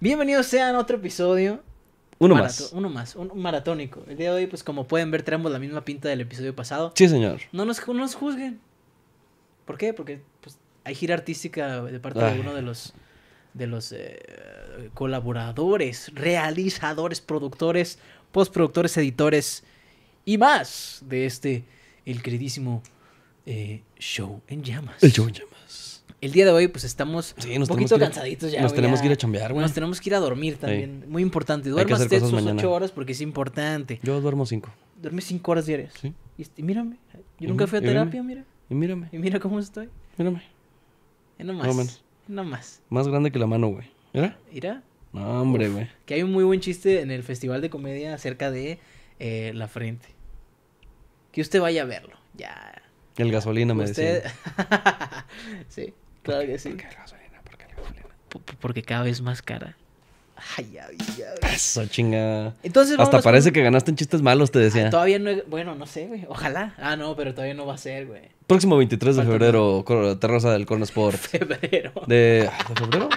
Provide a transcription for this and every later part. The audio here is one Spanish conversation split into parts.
Bienvenidos sean a otro episodio. Uno más. Uno más, un, maratónico. El día de hoy, pues como pueden ver, traemos la misma pinta del episodio pasado. Sí, señor. No nos, nos juzguen. ¿Por qué? Porque pues, hay gira artística de parte de uno de los, de los eh, colaboradores, realizadores, productores, postproductores, editores y más de este, el queridísimo eh, show en llamas. El show en llamas. El día de hoy, pues estamos un poquito cansaditos ya, ya. Nos tenemos que ir a chambear, güey. Nos tenemos que ir a dormir también. Muy importante. usted sus ocho horas porque es importante. Yo duermo cinco. Duerme cinco horas diarias. Sí. Y, este, mírame. Yo nunca fui a terapia, mira. Y mírame. Y mira cómo estoy. Mírame. no más. No, más. Más grande que la mano, güey. ¿Mira? ¿Mira? No, hombre, güey. Que hay un muy buen chiste en el Festival de Comedia acerca de eh, la frente. Que usted vaya a verlo. Ya. El gasolina me usted... sí. Claro que sí. ¿Por qué la gasolina? ¿Por qué gasolina? porque cada vez más cara. Ay, ya, ya, Eso, chinga Hasta parece que ganaste en chistes malos, te ah, decía. todavía no. es... Bueno, no sé, güey. Ojalá. Ah, no, pero todavía no va a ser, güey. Próximo 23 de febrero, Terraza del Cornersport. Sport. Febrero. De... ¿De febrero?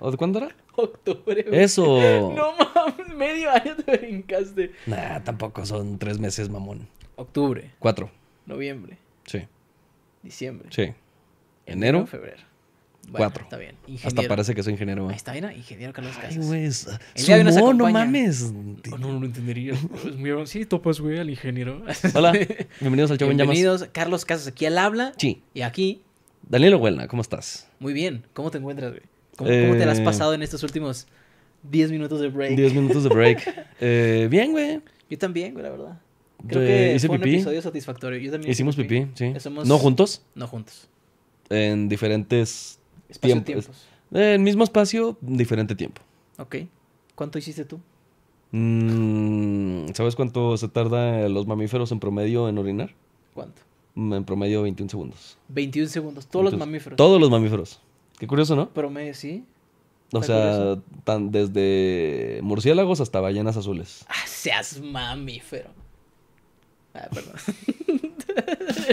¿O de cuándo era? Octubre. Eso. No mames, medio año te brincaste. Nah, tampoco son tres meses, mamón. Octubre. Cuatro. Noviembre. Sí. Diciembre. Sí. Enero. febrero. 4 cuatro. Está bien. Hasta parece que soy ingeniero. ¿eh? Ahí Está bien, ingeniero Carlos Casas. Ay, Sumó, no mames. no, no lo entendería. sí muy pues, güey, al ingeniero. Hola. Bienvenidos al show en llamas. Bienvenidos, Carlos Casas, aquí al habla. Sí. Y aquí. Daniel Ouelna, ¿cómo estás? Muy bien. ¿Cómo te encuentras, güey? ¿Cómo, te la has eh, pasado en estos últimos 10 minutos de break? 10 minutos de break. Eh, bien, güey. Yo también, güey, la verdad. Creo que hice fue pipí. un episodio satisfactorio. Yo también Hicimos pipí, sí. ¿No juntos? No juntos en diferentes tiempos. tiempos. En mismo espacio, diferente tiempo. Ok. ¿Cuánto hiciste tú? Mm, ¿Sabes cuánto se tarda los mamíferos en promedio en orinar? ¿Cuánto? Mm, en promedio 21 segundos. 21 segundos, todos los mamíferos. Todos los mamíferos. Qué curioso, ¿no? Promedio, sí. O sea, desde murciélagos hasta ballenas azules. Ah, seas mamífero. Ah, perdón.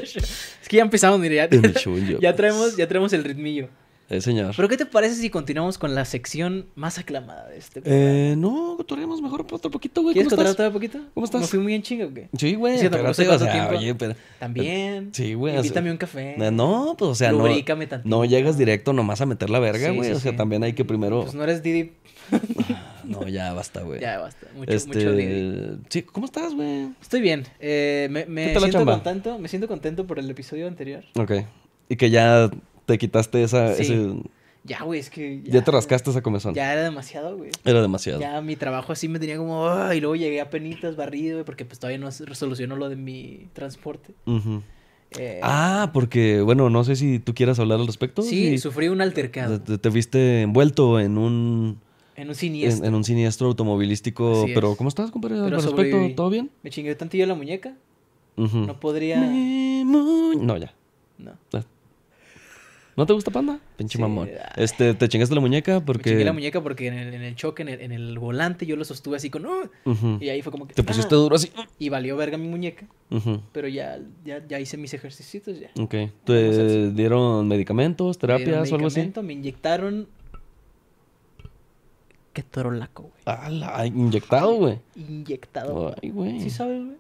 es que ya empezamos, mire, ya, ya, traemos, ya traemos el ritmillo. Eh, señor. Pero ¿qué te parece si continuamos con la sección más aclamada de este Eh, no, cotorreamos mejor otro poquito, güey. ¿Quieres cotorrear otro poquito? ¿Cómo estás? ¿No fui muy en chinga o qué? Sí, güey. Sí, pero, o sea, tiempo. También. Sí, güey. Invítame también un café. No, pues, o sea, no. No llegas directo nomás a meter la verga, güey. o sea, también hay que primero... Pues no eres Didi. no, ya basta, güey. ya basta. Mucho, mucho este, Sí, ¿cómo estás, güey? Estoy bien. Eh, me, me siento contento, me siento contento por el episodio anterior. Ok. Y que ya te quitaste esa, Ya, güey, es que. Ya, te rascaste esa comezón. Ya era demasiado, güey. Era demasiado. Ya mi trabajo así me tenía como. y luego llegué a penitas, barrido, güey, porque pues todavía no resolucionó lo de mi transporte. Eh, ah, porque, bueno, no sé si tú quieras hablar al respecto. Sí, sufrí un altercado. te, viste envuelto en un. En un siniestro. En, un siniestro automovilístico. pero, ¿cómo estás, compadre? Pero al respecto, ¿todo bien? Me chingué tantillo la muñeca. No podría. No, ya. No. ¿No te gusta panda? Pinche mamón. Este, te chingaste la muñeca porque. Me chingué la muñeca porque en el, choque, en el, volante, yo lo sostuve así con. Uh", y ahí fue como que. Te pusiste ah", duro así. Uh". Y valió verga mi muñeca. Pero ya, ya, ya, hice mis ejercicios ya. Ok. ¿Te dieron medicamentos, terapias o algo así? Me inyectaron que torolaco, güey. Ah, inyectado, güey. Inyectado. Ay, güey. Sí sabes, güey.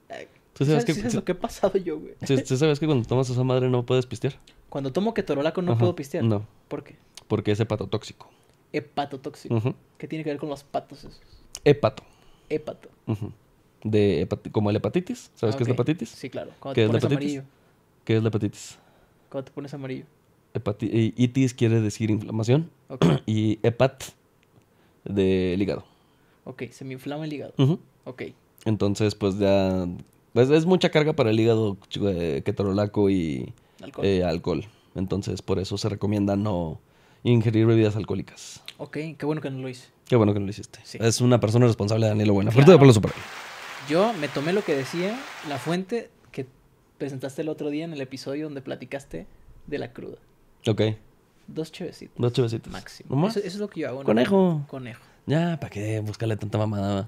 ¿Tú sabes, qué, que, es lo que he pasado yo, güey? ¿tú, sabes que cuando tomas esa madre no puedes pistear? Cuando tomo quetorolaco no puedo pistear. No. ¿Por qué? Porque es hepatotóxico. Hepatotóxico. ¿Qué tiene que ver con los patos esos? Hepato. Hepato. De como el hepatitis. ¿Sabes ah, qué es la hepatitis? Sí, claro. Cuando ¿Qué te es pones la hepatitis? amarillo. ¿Qué es la hepatitis? Cuando te pones amarillo. Hepatitis eh, itis quiere decir inflamación. y hepat del hígado. Ok, se me inflama el hígado. Okay. Ok. Entonces, pues ya. Pues es mucha carga para el hígado eh, ketorolaco y eh, alcohol. Entonces, por eso se recomienda no ingerir bebidas alcohólicas. Ok, qué bueno que no lo hice. Qué bueno que no lo hiciste. Es una persona responsable, Daniel, Buena. Fuerte claro. de Super. Yo me tomé lo que decía la fuente que presentaste el otro día en el episodio donde platicaste de la cruda. Ok. Dos chevecitos. Dos chevecitos. Máximo. eso, es lo que yo hago. Conejo. Conejo. Ya, ¿para qué buscarle tanta mamada?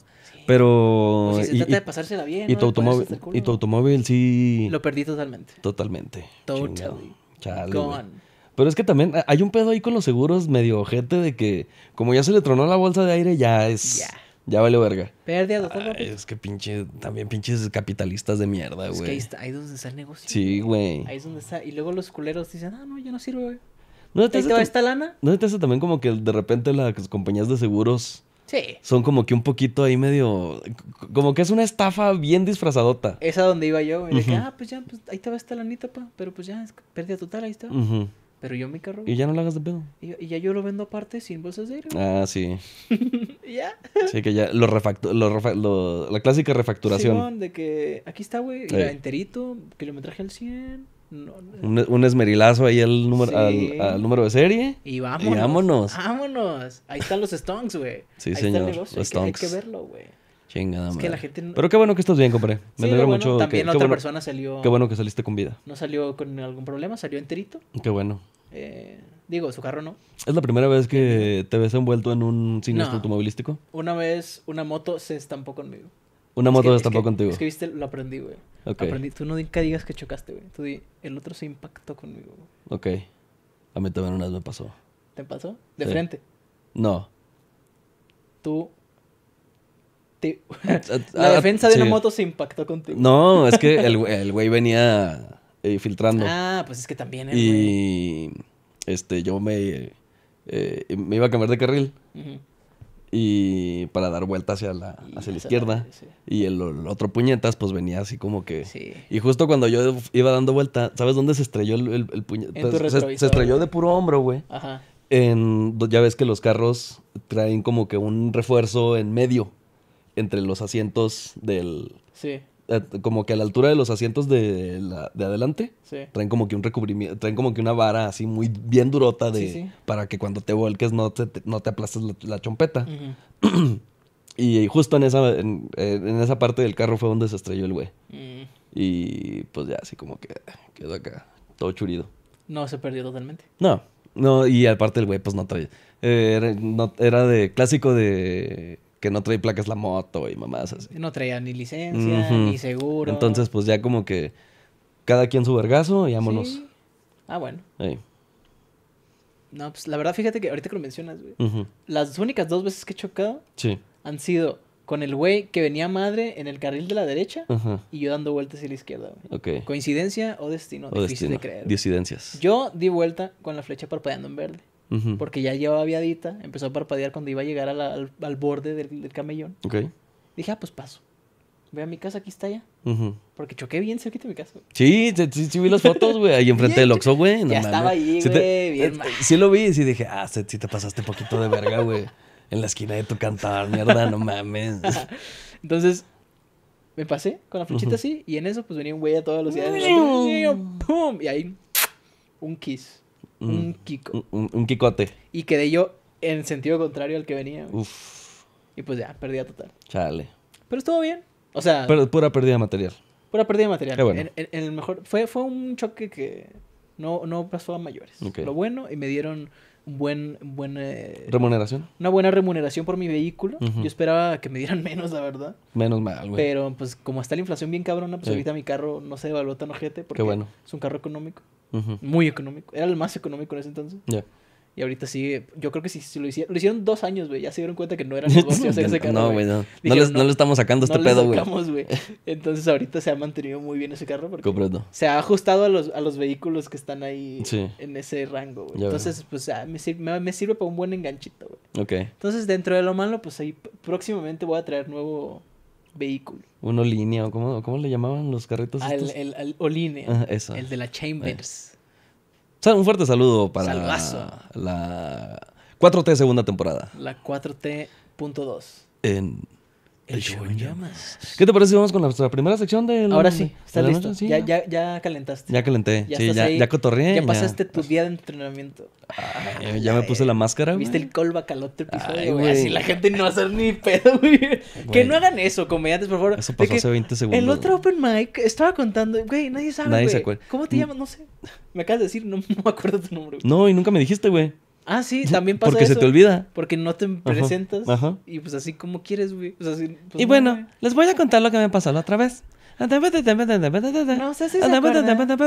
Pero. Pues se y, trata de pasársela bien. Y, tu automóvil, y tu automóvil sí. Lo perdí totalmente. Totalmente. Totally. Pero es que también hay un pedo ahí con los seguros medio ojete de que, como ya se le tronó la bolsa de aire, ya es. Ya. Ya vale verga. Pérdida total. Ah, es que pinche, también pinches capitalistas de mierda, güey. Es que ahí, está, ahí es donde está el negocio. Sí, güey. Ahí es donde está. Y luego los culeros dicen, ah, no, ya no sirve güey. ¿No te, va esta lana? ¿No te hace también como que de repente las compañías de seguros Sí. Son como que un poquito ahí medio. Como que es una estafa bien disfrazadota. Esa donde iba yo, güey. ah, pues ya, pues ahí te va esta lanita, pa. Pero pues ya, es pérdida total, ahí está. Pero yo mi carro. Y ya no lo hagas de pedo. Y, ya yo lo vendo aparte sin bolsas de aire. Ah, sí. ya. Sí, que ya. Lo lo la clásica refacturación. de que aquí está, güey. la Enterito, kilometraje al 100 un, un, esmerilazo ahí al número, al, número de serie. Y vámonos. vámonos. Ahí están los stonks, güey. Sí, ahí señor. Está el negocio. Los hay, Que, que verlo, güey. Chingada es Pero qué bueno que estás bien, compré. Me sí, alegro mucho. También que, otra persona salió. Qué bueno que saliste con vida. No salió con algún problema, salió enterito. Qué bueno. Eh, digo, su carro no. ¿Es la primera vez que te ves envuelto en un siniestro no. automovilístico? Una vez una moto se estampó conmigo. Una moto es contigo. Es que viste, lo aprendí, güey. Aprendí. Tú no digas que chocaste, güey. Tú di, el otro se impactó conmigo. Ok. A mí también una vez me pasó. ¿Te pasó? ¿De frente? No. Tú. la defensa de una moto se impactó contigo. No, es que el, el güey venía eh, filtrando. Ah, pues es que también. El y. Este, yo me. Eh, me iba a cambiar de carril y para dar vuelta hacia la, hacia la izquierda. Y el, otro puñetas, pues venía así como que. Y justo cuando yo iba dando vuelta, ¿sabes dónde se estrelló el, el, pues, Se, se, estrelló de puro hombro, güey. Ajá. En, pues, ya ves que los carros traen como que un refuerzo en medio entre los asientos del. Sí. Eh, como que a la altura de los asientos de, la, de adelante, traen como que un recubrimiento, traen como que una vara así muy bien durota de para que cuando te volques no te, no te aplastes la, chompeta. y justo en esa, en, esa parte del carro fue donde se estrelló el güey. Mm. Y pues ya así como que eh, quedó acá, todo churido. No se perdió totalmente. No, no, y aparte el güey pues no traía. Eh, era de clásico de que no trae placas la moto y mamás así. No traía ni licencia, ni seguro. Entonces, pues ya como que cada quien su vergazo y vámonos. Ah, bueno. No, pues la verdad, fíjate que ahorita que lo mencionas, güey. Las únicas dos veces que he chocado han sido con el güey que venía madre en el carril de la derecha y yo dando vueltas y la izquierda, güey. ¿Coincidencia o destino? Difícil de creer. Disidencias. Yo di vuelta con la flecha parpadeando en verde porque ya llevaba viadita, empezó a parpadear cuando iba a llegar al, borde del, camellón. Dije, ah, pues paso. Voy a mi casa, aquí está ya. Porque choqué bien cerquita de mi casa. Sí, sí, vi las fotos, güey, ahí enfrente del Oxxo, güey. ya estaba ahí, güey, sí eh, bien eh, Sí lo vi y sí dije, ah, si te pasaste un poquito de verga, güey. en la esquina de tu cantar, mierda, no mames. Entonces, me pasé con la flechita así y en eso pues venía un güey a toda velocidad. ¡Pum! Y ahí un kiss un mm, Kiko. Un, Kikote. Y quedé yo en sentido contrario al que venía. Y pues ya, perdida total. Chale. Pero estuvo bien. O sea. Pero pura pérdida material. Pura pérdida material. bueno. en, el mejor. Fue, fue un choque que no, no pasó a mayores. Lo bueno, y me dieron buen, buen eh, remuneración. Una buena remuneración por mi vehículo. Yo esperaba que me dieran menos, la verdad. Menos mal, güey. Pero pues como está la inflación bien cabrona, pues ahorita mi carro no se devaluó tan ojete porque es un carro económico. Muy económico. Era el más económico en ese entonces. Ya. Y ahorita sí, yo creo que si, lo hicieron, lo hicieron dos años, güey. Ya se dieron cuenta que no era negocio hacer ese carro. No, güey, no. no, le estamos sacando este pedo, güey. Entonces ahorita se ha mantenido muy bien ese carro porque se ha ajustado a los, a los vehículos que están ahí en ese rango, güey. Entonces, pues ah, me, sirve, para un buen enganchito, güey. Ok. Entonces, dentro de lo malo, pues ahí próximamente voy a traer nuevo vehículo. Uno línea, o cómo, cómo le llamaban los carritos. Al, estos? El, al, o ah, eso. El de la Chambers. Un fuerte saludo para la 4T segunda temporada. La 4T.2. En el, show llamas. ¿Qué te parece si vamos con nuestra primera sección del... Ahora sí, está listo. ya, ya, ya, calentaste. Ya calenté. Ya sí, ya, ya cotorré. Ya pasaste tu día de entrenamiento. ya me puse la máscara, ¿Viste el callback al otro episodio, güey? Así la gente no va a hacer ni pedo, güey. Que no hagan eso, comediantes, por favor. Eso pasó hace 20 segundos. El otro open mic estaba contando... Güey, nadie sabe, Nadie se ¿Cómo te mm. llamas? No sé. Me acabas de decir, no, me acuerdo tu nombre. No, y nunca me dijiste, güey. Ah, sí, también pasa Porque se te olvida. Porque no te presentas. Y pues así como quieres, güey. Pues, y bueno, les voy a contar lo que me pasó la otra vez. No sé si se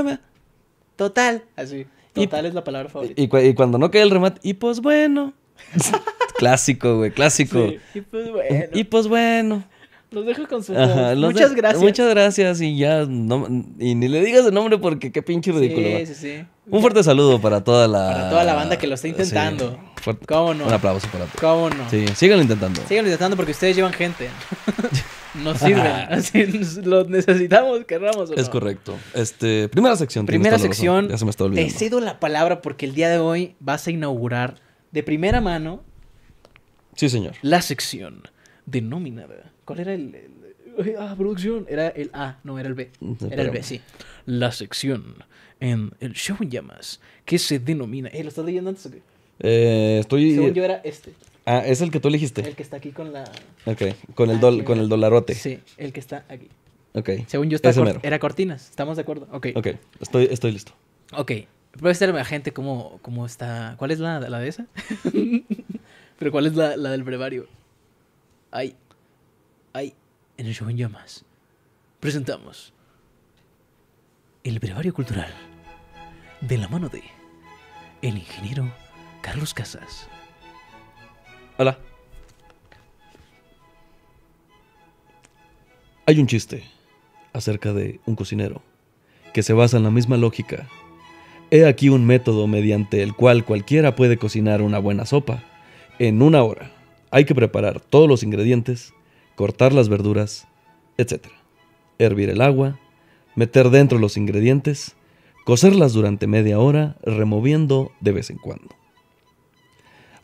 Total. Así. Total es la palabra favorita. Y, cuando no cae el remate, y pues bueno. clásico, güey, clásico. y pues bueno. Y pues bueno. Los dejo con su Muchas gracias. Muchas gracias y ya y ni le digas el nombre porque qué pinche ridículo. Sí, sí, sí. Un fuerte saludo para toda la para toda la banda que lo está intentando. ¿Cómo no? Un aplauso para ti. ¿Cómo no? Sí, síganlo intentando. Síganlo intentando porque ustedes llevan gente. Nos sirve Así los necesitamos, querramos. Es correcto. Este, primera sección. Primera sección. Ya se me está olvidando. Te cedo la palabra porque el día de hoy vas a inaugurar de primera mano. Sí, señor. La sección denominada ¿Cuál era el, ah, producción? Era el A, no, era el B. Mm, era el B, sí. La sección en el show en llamas que se denomina. ¿Eh, ¿Lo estás leyendo antes o qué? Eh, estoy. Según yo era este. Ah, es el que tú elegiste. El que está aquí con la. Ok, con el, ah, con el dolarote. Sí, el que está aquí. Ok. Según yo está era cortinas, ¿estamos de acuerdo? Ok. Ok, estoy, estoy listo. Ok. Puede a gente cómo, cómo está. ¿Cuál es la, la de esa? Pero ¿cuál es la, la del brevario? Ay en el Show en Llamas, presentamos el brevario cultural de la mano de el ingeniero Carlos Casas. Hola. Hay un chiste acerca de un cocinero que se basa en la misma lógica. He aquí un método mediante el cual cualquiera puede cocinar una buena sopa en una hora. Hay que preparar todos los ingredientes cortar las verduras, etc. Hervir el agua, meter dentro los ingredientes, cocerlas durante media hora, removiendo de vez en cuando.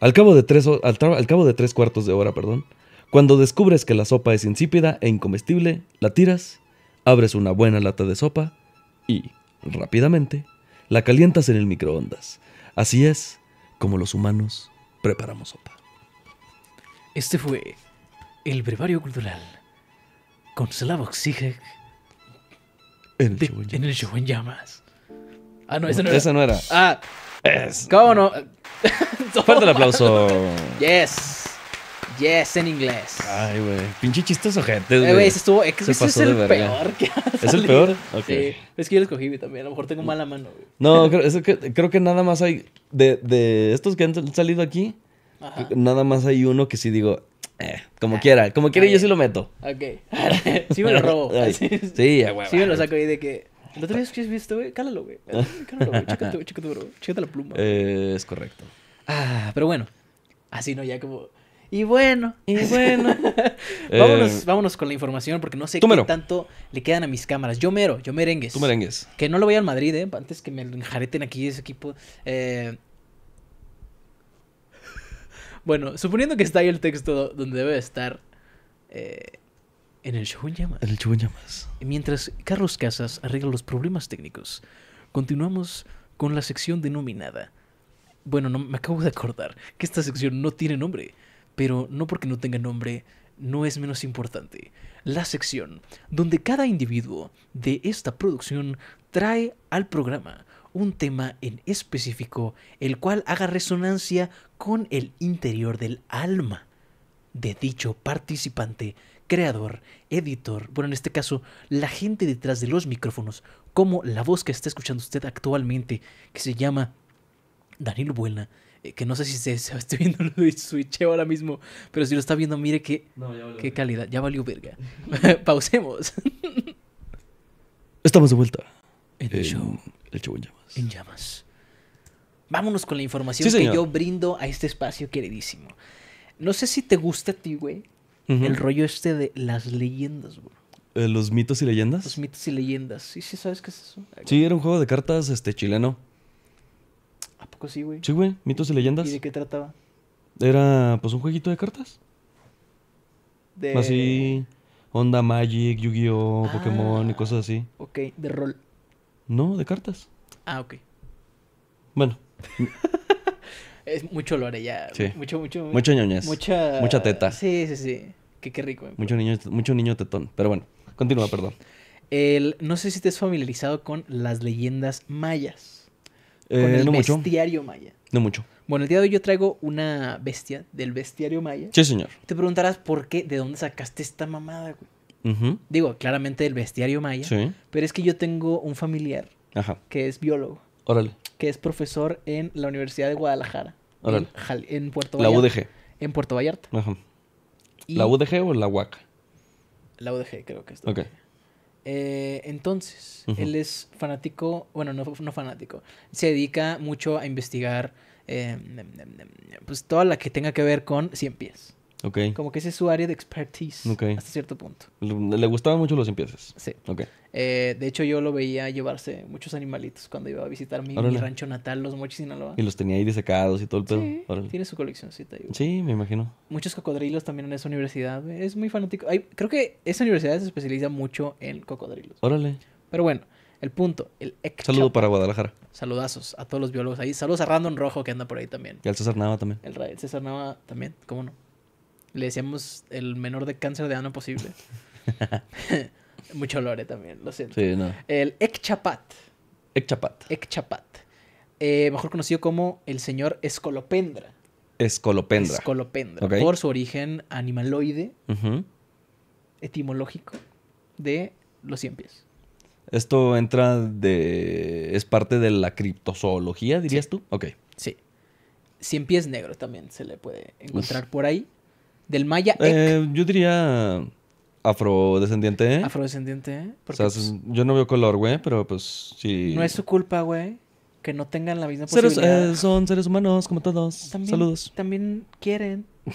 Al cabo de tres, al cabo de tres cuartos de hora, perdón, cuando descubres que la sopa es insípida e incomestible, la tiras, abres una buena lata de sopa y, rápidamente, la calientas en el microondas. Así es como los humanos preparamos sopa. Este fue el brevario cultural con Slavoxige. en, el show en llamas. Ah, no, ese no era. Ah, es... ¿cómo no? Fuerte el aplauso. Yes. Yes, en inglés. Ay, güey. Pinche chistoso, gente. Eh, ese estuvo. es el peor que ¿Es el peor? okay Es que yo lo escogí también. A lo mejor tengo mala mano, No, creo, que, nada más hay. De, estos que han salido aquí, nada más hay uno que sí digo. Eh, como ah, quiera, como quiera ah, yo sí lo meto. Ok. sí me lo robo. sí, ya, Sí me lo saco ahí de que. ¿No te habías visto, güey? Cálalo, güey. Cálalo, güey. Chécate, güey. Chécate, Chécate la pluma. Eh, es correcto. Ah, pero bueno. Así, ¿no? Ya como. Y bueno, y bueno. vámonos, eh, vámonos con la información porque no sé qué tanto le quedan a mis cámaras. Yo mero, yo merengues. Tú merengues. Que no lo voy al Madrid, ¿eh? Antes que me enjareten aquí ese equipo. Eh, bueno, suponiendo que está ahí el texto donde debe estar. Eh, en el show en llamas. el Mientras Carlos Casas arregla los problemas técnicos, continuamos con la sección denominada. Bueno, no, me acabo de acordar que esta sección no tiene nombre, pero no porque no tenga nombre, no es menos importante. La sección donde cada individuo de esta producción trae al programa un tema en específico, el cual haga resonancia con el interior del alma de dicho participante, creador, editor, bueno, en este caso, la gente detrás de los micrófonos, como la voz que está escuchando usted actualmente, que se llama Daniel Buena, eh, que no sé si se, está viendo lo Switch ahora mismo, pero si lo está viendo, mire qué, qué calidad, ya valió verga. Pausemos. Estamos de vuelta. En el show. El en llamas. En llamas. Vámonos con la información que yo brindo a este espacio queridísimo. No sé si te gusta a ti, güey, el rollo este de las leyendas, güey. Eh, ¿Los mitos y leyendas? Los mitos y leyendas. Sí, sí, ¿sabes qué es eso? sí, era un juego de cartas este, chileno. ¿A poco sí, güey? Sí, güey, mitos y leyendas. ¿Y de qué trataba? Era, pues, un jueguito de cartas. De... Así, Onda Magic, Yu-Gi-Oh, ah, Pokémon y cosas así. Ok, de rol. No, de cartas. Ah, ok. Bueno. es mucho lore ya. Mucho, mucho. Mucho ñoñez. Mucha. Mucha teta. Sí, sí, sí. Qué, rico. Mucho niño, mucho niño tetón. Pero bueno, continúa, perdón. El, no sé si te has familiarizado con las leyendas mayas. Eh, con el bestiario maya. No mucho. Bueno, el día de hoy yo traigo una bestia del bestiario maya. Sí, señor. Te preguntarás por qué, de dónde sacaste esta mamada, güey. Digo, claramente el bestiario maya. Pero es que yo tengo un familiar que es biólogo. Órale. Que es profesor en la Universidad de Guadalajara. En, Puerto Vallarta. La UDG. En Puerto Vallarta. Ajá. ¿La UDG o la UAC? La UDG, creo que es. Eh, entonces, él es fanático, bueno, no, fanático, se dedica mucho a investigar eh, pues toda la que tenga que ver con cien pies. Como que ese es su área de expertise hasta cierto punto. Le gustaban mucho los empieces. Sí. Okay. Eh, de hecho, yo lo veía llevarse muchos animalitos cuando iba a visitar mi, rancho natal, los Mochis Sinaloa. Y los tenía ahí disecados y todo el pedo. Sí, tiene su coleccioncita. Ahí, sí, me imagino. Muchos cocodrilos también en esa universidad. Es muy fanático. creo que esa universidad se especializa mucho en cocodrilos. Órale. Pero bueno, el punto, el ex Saludo para Guadalajara. Saludazos a todos los biólogos ahí. Saludos a Random Rojo que anda por ahí también. Y al César Nava también. El, el César Nava también, cómo no. Le decíamos el menor de cáncer de ano posible. Mucho olor eh, también, lo siento. El Ekchapat. Ekchapat. Ekchapat. Eh, mejor conocido como el señor Escolopendra. Escolopendra. Escolopendra. Por su origen animaloide, etimológico, de los cien pies. Esto entra de. es parte de la criptozoología, dirías tú. Ok. Sí. Cien pies negro también se le puede encontrar por ahí. Del maya. ek. Eh, yo diría afrodescendiente. Afrodescendiente. ¿eh? Porque, o sea, pues, yo no veo color, güey, pero pues sí. No es su culpa, güey, que no tengan la misma seres, eh, son seres humanos, como todos. Saludos. También quieren.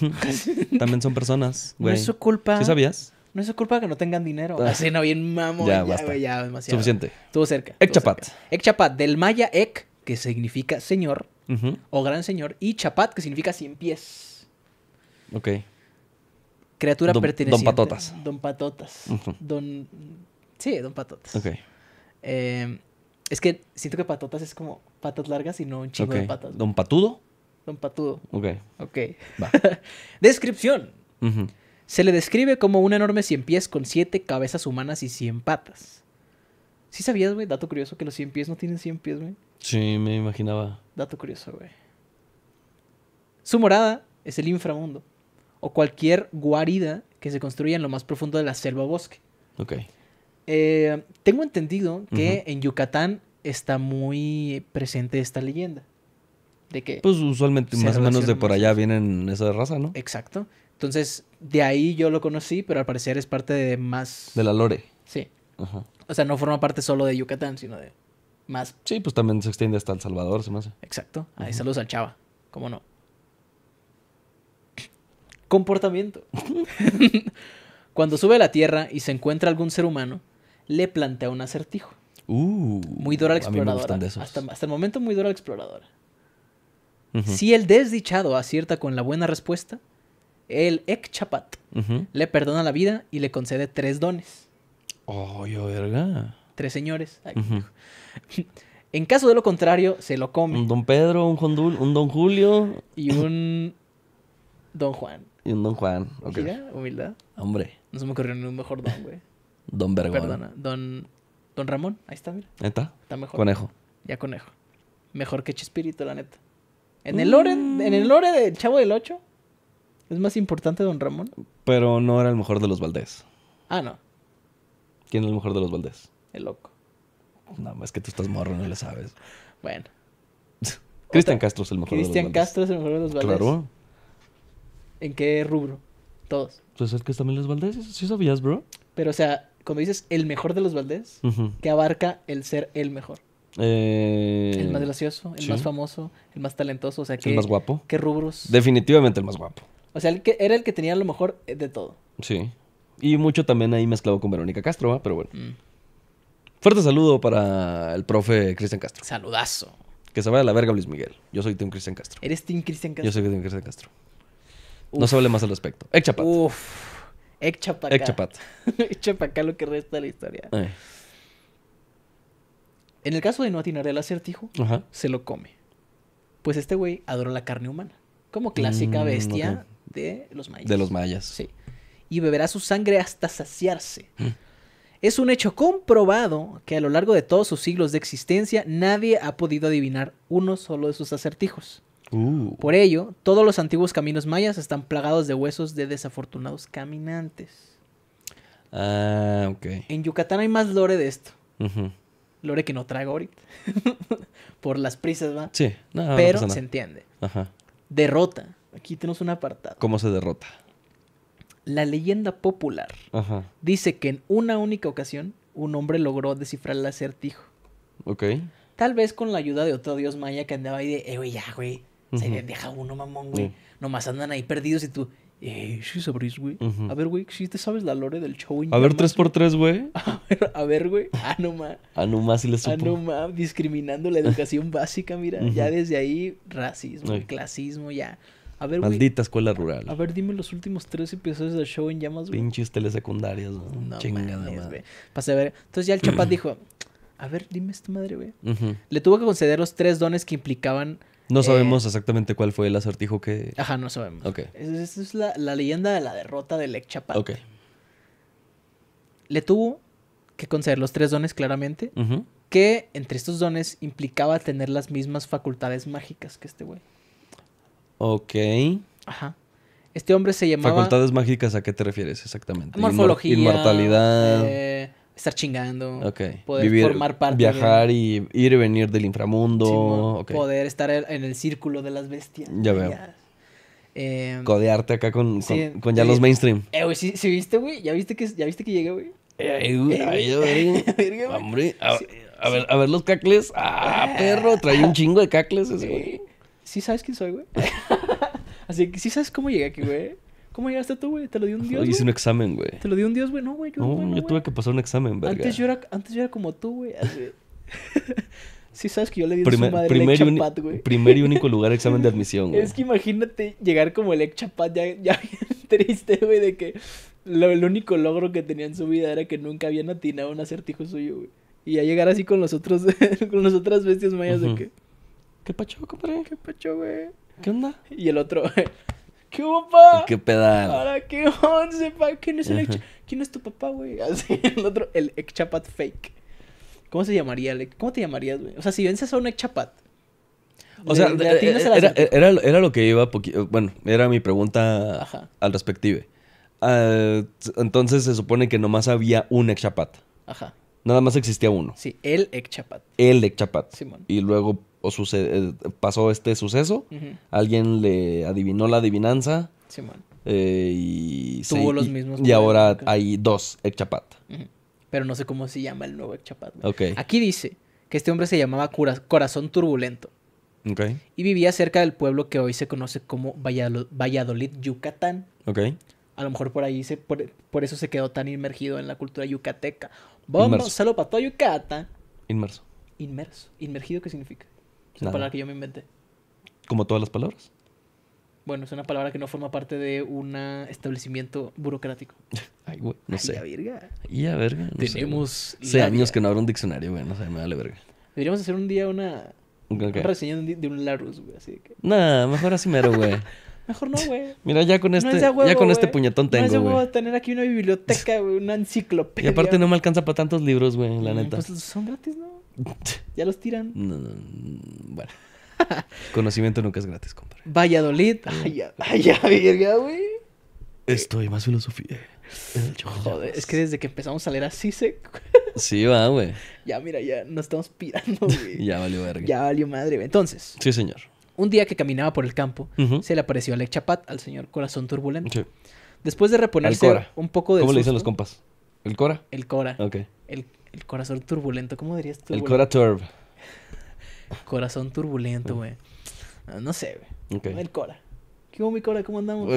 también son personas, güey. No es su culpa. ¿Sí sabías? No es su culpa que no tengan dinero. Ah. Así no, bien mamo. Ya, ya, ya demasiado. Suficiente. Estuvo cerca. Ekchapat. Ekchapat, del maya ek, que significa señor o gran señor, y chapat, que significa cien pies. Ok criatura pertenece perteneciente. Don Patotas. Don Patotas. Don. Sí, Don Patotas. Ok. Em, es que siento que Patotas es como patas largas y no un chingo de patas. ¿Don Patudo? Don Patudo. Ok. Ok. Descripción. Se le describe como un enorme cien pies con siete cabezas humanas y cien patas. ¿Sí sabías, güey? Dato curioso que los cien pies no tienen cien pies, güey. Sí, me imaginaba. Dato curioso, güey. Su morada es el inframundo o cualquier guarida que se construya en lo más profundo de la selva bosque. Ok. Eh, tengo entendido que en Yucatán está muy presente esta leyenda. De que pues usualmente más o menos de por allá vienen esa raza, ¿no? Exacto. Entonces, de ahí yo lo conocí, pero al parecer es parte de más... De la lore. Sí. O sea, no forma parte solo de Yucatán, sino de más... Sí, pues también se extiende hasta El Salvador, se me hace. Exacto. Ahí saludos al Chava, cómo no. Comportamiento. Cuando sube a la Tierra y se encuentra algún ser humano, le plantea un acertijo. Uh, muy dura la Exploradora. ¿eh? Hasta, el momento muy duro la Exploradora. Si el desdichado acierta con la buena respuesta, el Ekchapat le perdona la vida y le concede tres dones. Oh, yo verga. Tres señores. En caso de lo contrario, se lo come. Un don Pedro, un don Julio. Y un don Juan un Don Juan. Okay. humildad. Hombre. No se me ocurrió ni un mejor don, güey. Don Vergón. Perdona. Don, don Ramón. Ahí está, mira. Neta. está. mejor. Conejo. Ya conejo. Mejor que Chespirito, la neta. En el lore, mm. en el lore del Chavo del Ocho, es más importante Don Ramón. Pero no era el mejor de los Valdés. Ah, no. ¿Quién es el mejor de los Valdés? El loco. Nada no, más que tú estás morro, no le sabes. Bueno. Cristian Castro es el mejor de los Valdés. Cristian Castro es el mejor de los Valdés. Claro. ¿En qué rubro? Todos. Pues es que también los Valdés, ¿sí sabías, bro? Pero, o sea, cuando dices el mejor de los Valdés, que abarca el ser el mejor. Eh, el más gracioso, el más famoso, el más talentoso, o sea, El más guapo. ¿Qué rubros? Definitivamente el más guapo. O sea, el que era el que tenía lo mejor de todo. Sí. Y mucho también ahí mezclado con Verónica Castro, pero bueno. Mm. Fuerte saludo para el profe Cristian Castro. Saludazo. Que se vaya a la verga Luis Miguel. Yo soy Tim Cristian Castro. ¿Eres Tim Cristian Castro? Yo soy Tim Cristian Castro. No se hable más al respecto. Uf. Ekchapat. lo que resta de la historia. En el caso de no atinar el acertijo, se lo come. Pues este güey adora la carne humana, como clásica mm, bestia de los mayas. De los mayas. Sí. Y beberá su sangre hasta saciarse. Mm. Es un hecho comprobado que a lo largo de todos sus siglos de existencia nadie ha podido adivinar uno solo de sus acertijos. Uh. Por ello, todos los antiguos caminos mayas están plagados de huesos de desafortunados caminantes. Ah, ok. En Yucatán hay más lore de esto. Lore que no traigo ahorita. Por las prisas, ¿va? Sí, Pero se entiende. Ajá. Derrota. Aquí tenemos un apartado. ¿Cómo se derrota? La leyenda popular dice que en una única ocasión un hombre logró descifrar el acertijo. Ok. Tal vez con la ayuda de otro dios maya que andaba ahí de, eh, güey, ya, güey. Se deja uno mamón, güey. Nomás andan ahí perdidos y tú. Eh, ¿sí sabrís, güey? A ver, güey, si ¿sí te sabes la lore del show. A ver, tres por tres, güey. A ver, güey. Ah, no más. Ah, no más, si le supo. Ah, no más, discriminando la educación básica, mira. Ya desde ahí, racismo, clasismo, ya. A ver, güey. Maldita escuela rural. A ver, dime los últimos tres episodios del show en llamas, güey. Pinches telesecundarias, güey. No, Chingada, güey. Pasé a ver. Entonces ya el chapaz dijo, a ver, dime esta madre, güey. Le tuvo que conceder los tres dones que implicaban no eh, sabemos exactamente cuál fue el acertijo que. Ajá, no sabemos. Ok. Esa es, la, leyenda de la derrota de Lekchapate. Ok. Le tuvo que conceder los tres dones claramente. Que entre estos dones implicaba tener las mismas facultades mágicas que este güey. Ok. Ajá. Este hombre se llamaba. Facultades mágicas, ¿a qué te refieres exactamente? Morfología. Inmortalidad. Eh, estar chingando, poder formar parte. Viajar y ir y venir del inframundo. Poder estar en el círculo de las bestias. Ya veo. Em, Codearte acá con, ya los mainstream. Eh, güey, ¿sí, ¿sí, viste, güey? ¿Ya viste que, ya viste que llegué, güey? Eh, güey, güey. Hombre, a, ver, a ver los cacles. Ah, perro, trae un chingo de cacles güey. ¿Sí sabes quién soy, güey? Así que sí sabes cómo llegué aquí, güey. ¿Cómo llegaste tú, güey? Te lo dio un dios. hice un examen, güey. Te lo dio un dios, güey. No, güey. Yo, no, yo tuve que pasar un examen, verga. Antes yo era, antes yo era como tú, güey. sí, sabes que yo le di un su madre el güey. Primer y único lugar examen de admisión, güey. Es que imagínate llegar como el ex Chapat ya, ya triste, güey, de que el único logro que tenía en su vida era que nunca habían atinado un acertijo suyo, güey. Y ya llegar así con los otros, con las otras bestias mayas de que. ¿Qué pacho, compadre? ¿Qué pacho, güey? ¿Qué onda? Y el otro, güey. ¿Qué papá. ¿Qué pedal? ¿Para qué once? Pa? ¿Quién, es el ¿Quién es tu papá, güey? Así, el otro, el Exchapat fake. ¿Cómo se llamaría, ¿Cómo te llamarías, güey? O sea, si vences a un Exchapat... O sea, eh, eh, era, era, era, lo que iba, bueno, era mi pregunta al respective. Ah, entonces se supone que nomás había un Exchapat. Ajá. Nada más existía uno. Sí, el Exchapat. El Exchapat. Simón. Y luego o eh, pasó este suceso, alguien le adivinó la adivinanza. Sí, eh, y Tuvo los mismos. Y, ahora hay dos Echapat, Pero no sé cómo se llama el nuevo Ekchapat. Aquí dice que este hombre se llamaba Corazón Turbulento. Y vivía cerca del pueblo que hoy se conoce como Valladolid, Yucatán. A lo mejor por ahí se, por, eso se quedó tan inmergido en la cultura yucateca. Vamos, saló para todo Yucatán. Inmerso. Inmerso. ¿Inmergido qué significa? Es una palabra que yo me inventé. Como todas las palabras. Bueno, es una palabra que no forma parte de un establecimiento burocrático. Ay, güey, no sé. Ya verga. Ya verga. Tenemos. años que no abro un diccionario, güey. No sé, me vale verga. Deberíamos hacer un día una. una reseña de un Larus, güey. Así que. Nah, mejor así mero, güey. Mejor no, güey. Mira, ya con este, ya con este puñetón tengo, güey. No es tener aquí una biblioteca, güey, una enciclopedia. Y aparte no me alcanza para tantos libros, güey, la neta. Pues son gratis, ¿no? ¿Ya los tiran? Mm, bueno. Conocimiento nunca es gratis, compadre. Valladolid. Ay, eh. ay, ya, güey. Estoy más filosofía. Eh, joder, es que desde que empezamos a leer así se sí, va, güey. Ya, mira, ya nos estamos pirando, güey. ya valió verga. Ya valió madre, güey. Entonces. Sí, señor. Un día que caminaba por el campo, se le apareció Alec Chapat, al señor Corazón Turbulento. Sí. Después de reponerse un poco de. ¿Cómo le dicen los compas? ¿El Cora? El Cora. Ok. El el corazón turbulento, ¿cómo dirías tú? El turb. corazón turbulento, mm. güey. Ah, no sé, güey. El Cora. ¿Qué mi ¿Cómo andamos?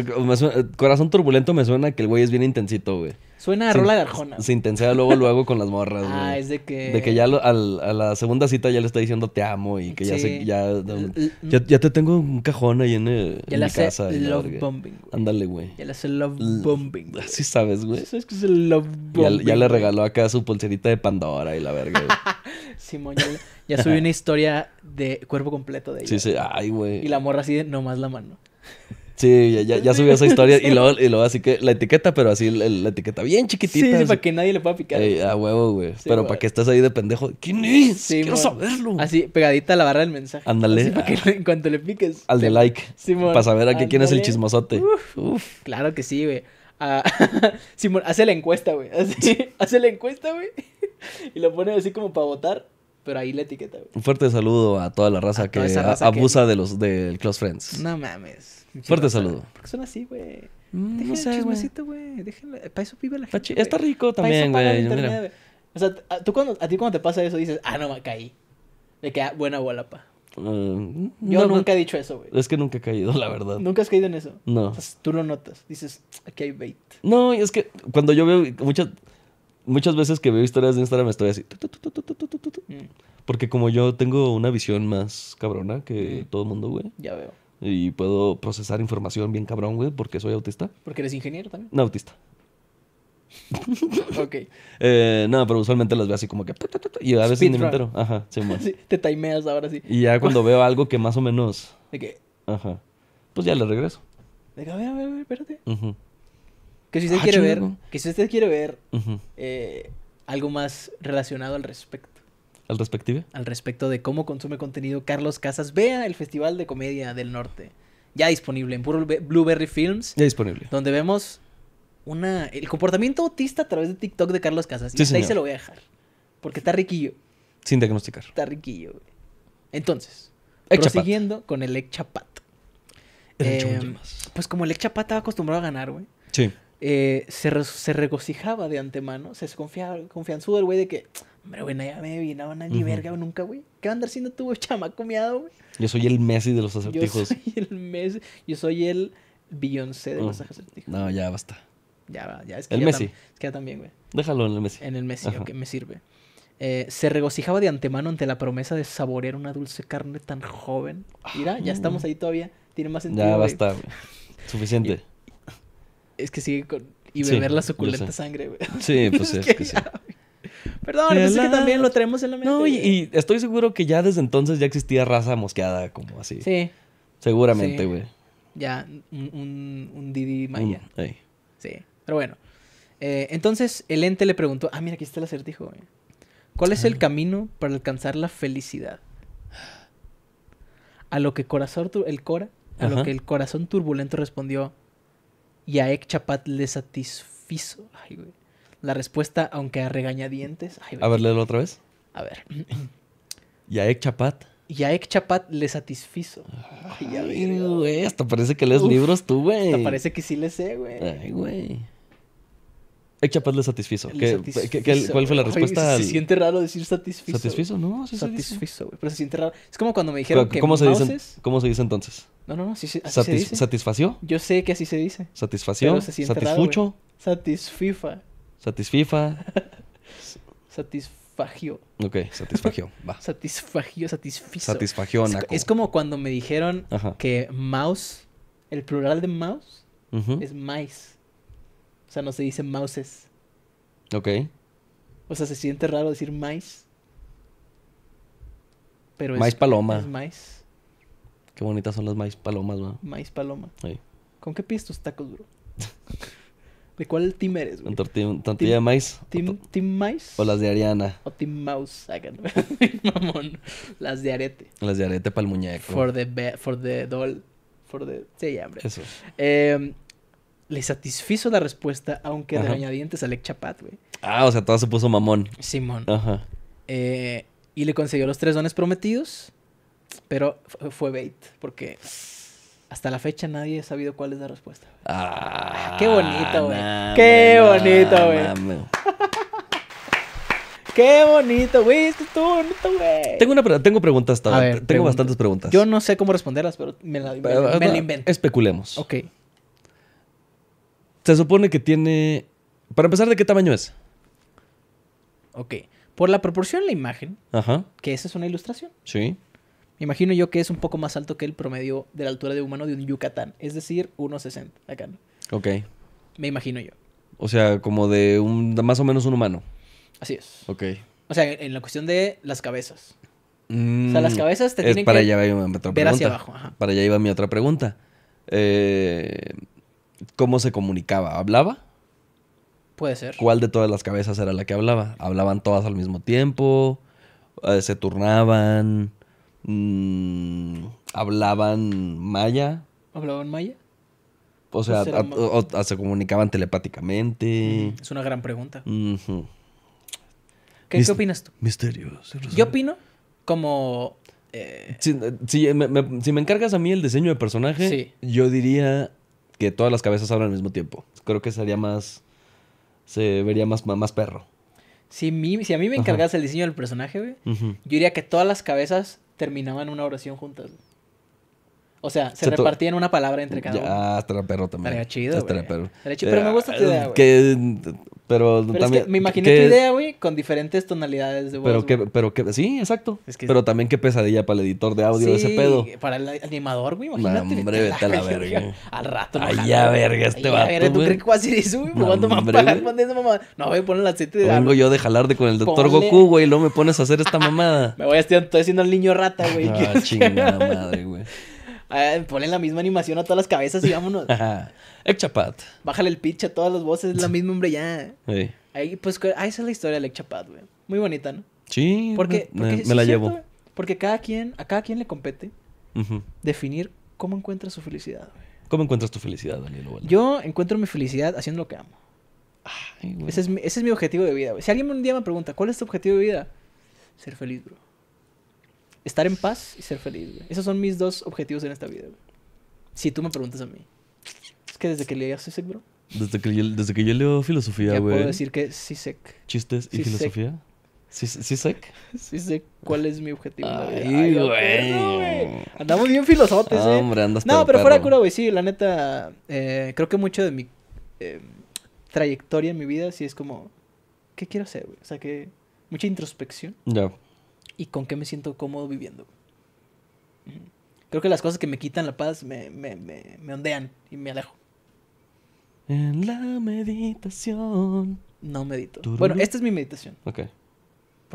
corazón turbulento me suena que el güey es bien intensito, güey. Suena a rola de Arjona. Se intensea luego, luego con las morras, güey. Ah, es de que... De que ya al, a la segunda cita ya le está diciendo te amo y que ya sé Ya, ya, ya, te tengo un cajón ahí en, el, eh, en la mi casa. Ya love bombing, Ándale, güey. Ya le hace love bombing. Así sabes, güey. ¿Sabes que es el love bombing? Ya, le regaló acá su pulserita de Pandora y la verga, güey. Simón, ya, ya subí una historia de cuerpo completo de ella. Sí, sí. Ay, güey. Y la morra así de nomás la mano. Sí, ya, ya, subió esa historia y luego, y así que la etiqueta, pero así la, etiqueta bien chiquitita. Sí, sí, para que nadie le pueda picar. a huevo, güey. pero para que estés ahí de pendejo. ¿Quién es? Quiero saberlo. Así, pegadita a la barra del mensaje. Ándale. para en cuanto le piques. Al de like. para saber a quién es el chismosote. Uf, Claro que sí, güey. Ah, Simón, hace la encuesta, güey. Hace, hace la encuesta, güey. Y lo pone así como para votar. Pero ahí la etiqueta, güey. Un fuerte saludo a toda la raza que abusa de los del Close Friends. No mames. Fuerte saludo. Porque son así, güey. Mm, Déjenle no sé, chismecito, güey. Déjenle. Para eso vive la gente. Está rico también, güey. O sea, tú cuando, a ti cuando te pasa eso dices, ah, no, me caí. Le queda ah, buena bola, pa. Ah, yo nunca he dicho eso, güey. Es que nunca he caído, la verdad. ¿Nunca has caído en eso? No. tú lo notas. Dices, aquí hay bait. No, es que cuando yo veo muchas muchas veces que veo historias de Instagram estoy así. Porque como yo tengo una visión más cabrona que todo el mundo, güey. Ya veo. Y puedo procesar información bien cabrón, güey, porque soy autista. Porque eres ingeniero también. No, autista. ok. no, pero usualmente las veo así como que. Y a veces me entero. Ajá, sí, Te timeas ahora sí. Y ya cuando veo algo que más o menos. ¿De qué? Ajá. Pues ya le regreso. Venga, a ver, a ver, espérate. Ajá. Ah, que si usted quiere ver, que eh, si usted quiere ver algo más relacionado al respecto. ¿Al respectivo? Al respecto de cómo consume contenido Carlos Casas, vea el Festival de Comedia del Norte. Ya disponible en Blueberry Films. Ya disponible. Donde vemos una, el comportamiento autista a través de TikTok de Carlos Casas. y ahí se lo voy a dejar. Porque está riquillo. Sin diagnosticar. Está riquillo, güey. Entonces, siguiendo con el Ek Chapat. Eh, pues como el Ek Chapat estaba acostumbrado a ganar, güey. Sí eh, se, regocijaba de antemano, se confiaba, confianzudo el güey de que, hombre, güey, ya me vinaban a ni verga nunca, güey. ¿Qué va a andar siendo tu chamaco miado, güey? Yo soy el Messi de los acertijos. Yo soy el Messi, yo soy el Beyoncé de los mm. acertijos. No, ya basta. Ya, ya, es que el Messi. es que ya también, güey. Déjalo en el Messi. En el Messi, Ajá. me sirve. Eh, se regocijaba de antemano ante la promesa de saborear una dulce carne tan joven. Mira, ya ah. estamos ahí todavía. Tiene más sentido. Ya basta, güey. Suficiente. Es que sigue con. Y beber la suculenta sangre, güey. Sí, pues es, que, sí. Perdón, es que también lo traemos en la mente. No, y, estoy seguro que ya desde entonces ya existía raza mosqueada, como así. Sí. Seguramente, güey. Ya, un, Didi Maya. Sí. Pero bueno. Eh, entonces el ente le preguntó: Ah, mira, aquí está el acertijo, güey. ¿Cuál es el camino para alcanzar la felicidad? A lo que corazón, el Cora, a lo que el corazón turbulento respondió: y a Chapat le satisfizo. Ay, güey. La respuesta, aunque a regañadientes. A ver, léelo otra vez. A ver. ¿Y a Ekchapat? Y a Ekchapat le satisfizo. Ay, ya güey. Hasta parece que lees libros tú, güey. Hasta parece que sí le sé, güey. Ay, güey. Chapaz le satisfizo. ¿Qué, satisfizo ¿qué, satisfizo cuál fue la respuesta? se, siente raro decir satisfizo. ¿Satisfizo? No, sí Satisfizo, güey. Pero se siente raro. Es como cuando me dijeron que ¿cómo se dicen, ¿Cómo se dice entonces? No, no, no. Sí, se dice. ¿Satisfació? Yo sé que así se dice. ¿Satisfació? ¿Satisfucho? Satisfifa. Satisfifa. Satisfagio. Ok, satisfagio. Va. Satisfagio, satisfizo. Satisfagio, Es, como cuando me dijeron que mouse, el plural de mouse es mice. O sea, no se dice mouses. Ok. O sea, se siente raro decir maíz. Pero maíz paloma. Es maíz. Qué bonitas son las maíz palomas, ¿no? Maíz paloma. Sí. ¿Con qué pides tus tacos, bro? ¿De cuál team eres, güey? ¿Tortilla de maíz? Team, ¿Team maíz? O las de Ariana. O Team Mouse, Mamón. Las de arete. Las de arete para el muñeco. For the, for the doll. For the... Sí, hombre. Eso. Eh, le satisfizo la respuesta, aunque de añadientes a Alec Chapat, güey. Ah, o sea, todo se puso mamón. Simón. Ajá. Eh, y le consiguió los tres dones prometidos, pero fue bait, porque hasta la fecha nadie ha sabido cuál es la respuesta. Ah, qué bonito, güey. qué, bonito, güey. Qué bonito, güey. Tengo, una tengo preguntas, ver, Tengo bastantes preguntas. Yo no sé cómo responderlas, pero me la, me la invento. Especulemos. Ok. Se supone que tiene... Para empezar, ¿de qué tamaño es? Ok. Por la proporción la imagen, Ajá. que esa es una ilustración. Sí. Me imagino yo que es un poco más alto que el promedio de la altura de humano de un Yucatán, es decir, 1,60 acá. Ok. Me imagino yo. O sea, como de un más o menos un humano. Así es. Ok. O sea, en la cuestión de las cabezas. o sea, las mm, cabezas te para allá mi otra pregunta. hacia abajo. Para allá iba mi otra pregunta. Eh, cómo se comunicaba. ¿Hablaba? Puede ser. ¿Cuál de todas las cabezas era la que hablaba? ¿Hablaban todas al mismo tiempo? Eh, ¿Se turnaban? Mm, ¿Hablaban maya? ¿Hablaban maya? O sea, pues se comunicaban telepáticamente. Es una gran pregunta. ¿Qué, opinas tú? Misterio. Yo opino como... Eh, eh, si, me, encargas a mí el diseño de personaje, yo diría que todas las cabezas hablan al mismo tiempo. Creo que sería más. Se vería más, más perro. Si, si a mí me encargase el diseño del personaje, güey, yo diría que todas las cabezas terminaban una oración juntas. O sea, se, repartía en una palabra entre cada ya, uno. Ah, estaría perro también. Estaría chido, Estaría pero me gusta tu eh, idea, güey. Que, pero, también... Es que me imaginé tu idea, güey, con diferentes tonalidades de voz. Pero que, pero que, sí, exacto. pero también qué pesadilla para el editor de audio de ese pedo. para el animador, güey, imagínate. No, hombre, vete a la verga. Al rato. No, Ay, ya verga este vato, ver, ¿Tú crees que voy a eso, güey? Me voy a pagar, esa mamada. No, güey, ponle la 7 de Vengo yo de jalarte con el doctor Goku, güey, y luego me pones a hacer esta mamada. Me voy a estar, haciendo el niño rata, güey. Ah, chingada madre, güey. Ah, ponen la misma animación a todas las cabezas y vámonos. Ajá. chapat. Bájale el pitch a todas las voces, es la misma, hombre, ya. Ahí, pues, ah, esa es la historia del chapat, güey. Muy bonita, ¿no? Sí. Porque, me, la llevo. porque cada quien, a cada quien le compete definir cómo encuentra su felicidad, güey. ¿Cómo encuentras tu felicidad, Daniel? Yo encuentro mi felicidad haciendo lo que amo. Ese, es mi, ese es mi objetivo de vida, güey. Si alguien un día me pregunta, ¿cuál es tu objetivo de vida? Ser feliz, bro. Estar en paz y ser feliz, Esos son mis dos objetivos en esta vida, güey. Si tú me preguntas a mí. Es que desde que leía Sisek, bro. Desde que, yo, desde que yo leo filosofía, güey. puedo decir que Sisek. ¿Chistes y filosofía? ¿Sisek? Sisek, ¿cuál es mi objetivo? Ay, güey. Andamos bien filosotes, eh. Hombre, andas No, pero fuera de cura, güey. Sí, la neta. Eh, creo que mucho de mi eh, trayectoria en mi vida sí es como. ¿Qué quiero hacer, güey? O sea, que. Mucha introspección. Ya y con qué me siento cómodo viviendo. Creo que las cosas que me quitan la paz me, ondean y me alejo. En la meditación. No medito. Bueno, esta es mi meditación. Ok.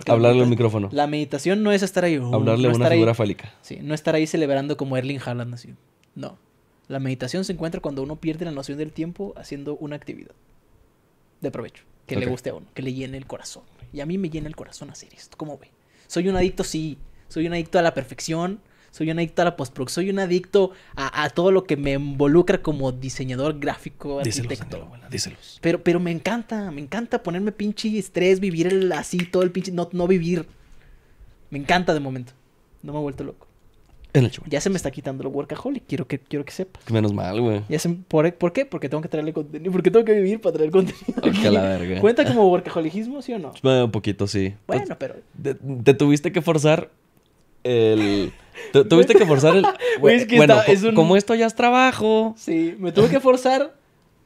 Hablarle al micrófono. La meditación no es estar ahí. Uh, Hablarle una figura fálica. Sí, no estar ahí celebrando como Erling Haaland nació. No. La meditación se encuentra cuando uno pierde la noción del tiempo haciendo una actividad de provecho que le guste a uno, que le llene el corazón. Y a mí me llena el corazón hacer esto. ¿Cómo ve? Soy un adicto, sí. Soy un adicto a la perfección. Soy un adicto a la postproducción. Soy un adicto a, todo lo que me involucra como diseñador gráfico, arquitecto. díselos. Pero, pero me encanta, me encanta ponerme pinche estrés, vivir el, así, todo el pinche. No, no vivir. Me encanta de momento. No me he vuelto loco. Ya se me está quitando el workaholic, quiero que, quiero que sepas. Menos mal, güey. ¿por, qué? Porque tengo que traerle contenido. Porque tengo que vivir para traer contenido. la verga. ¿Cuenta como workaholicismo, sí o no? un poquito, sí. Bueno, pues, pero. Te, tuviste que forzar el. Te, tuviste que forzar el. bueno, como esto ya es trabajo. Sí, me tuve que forzar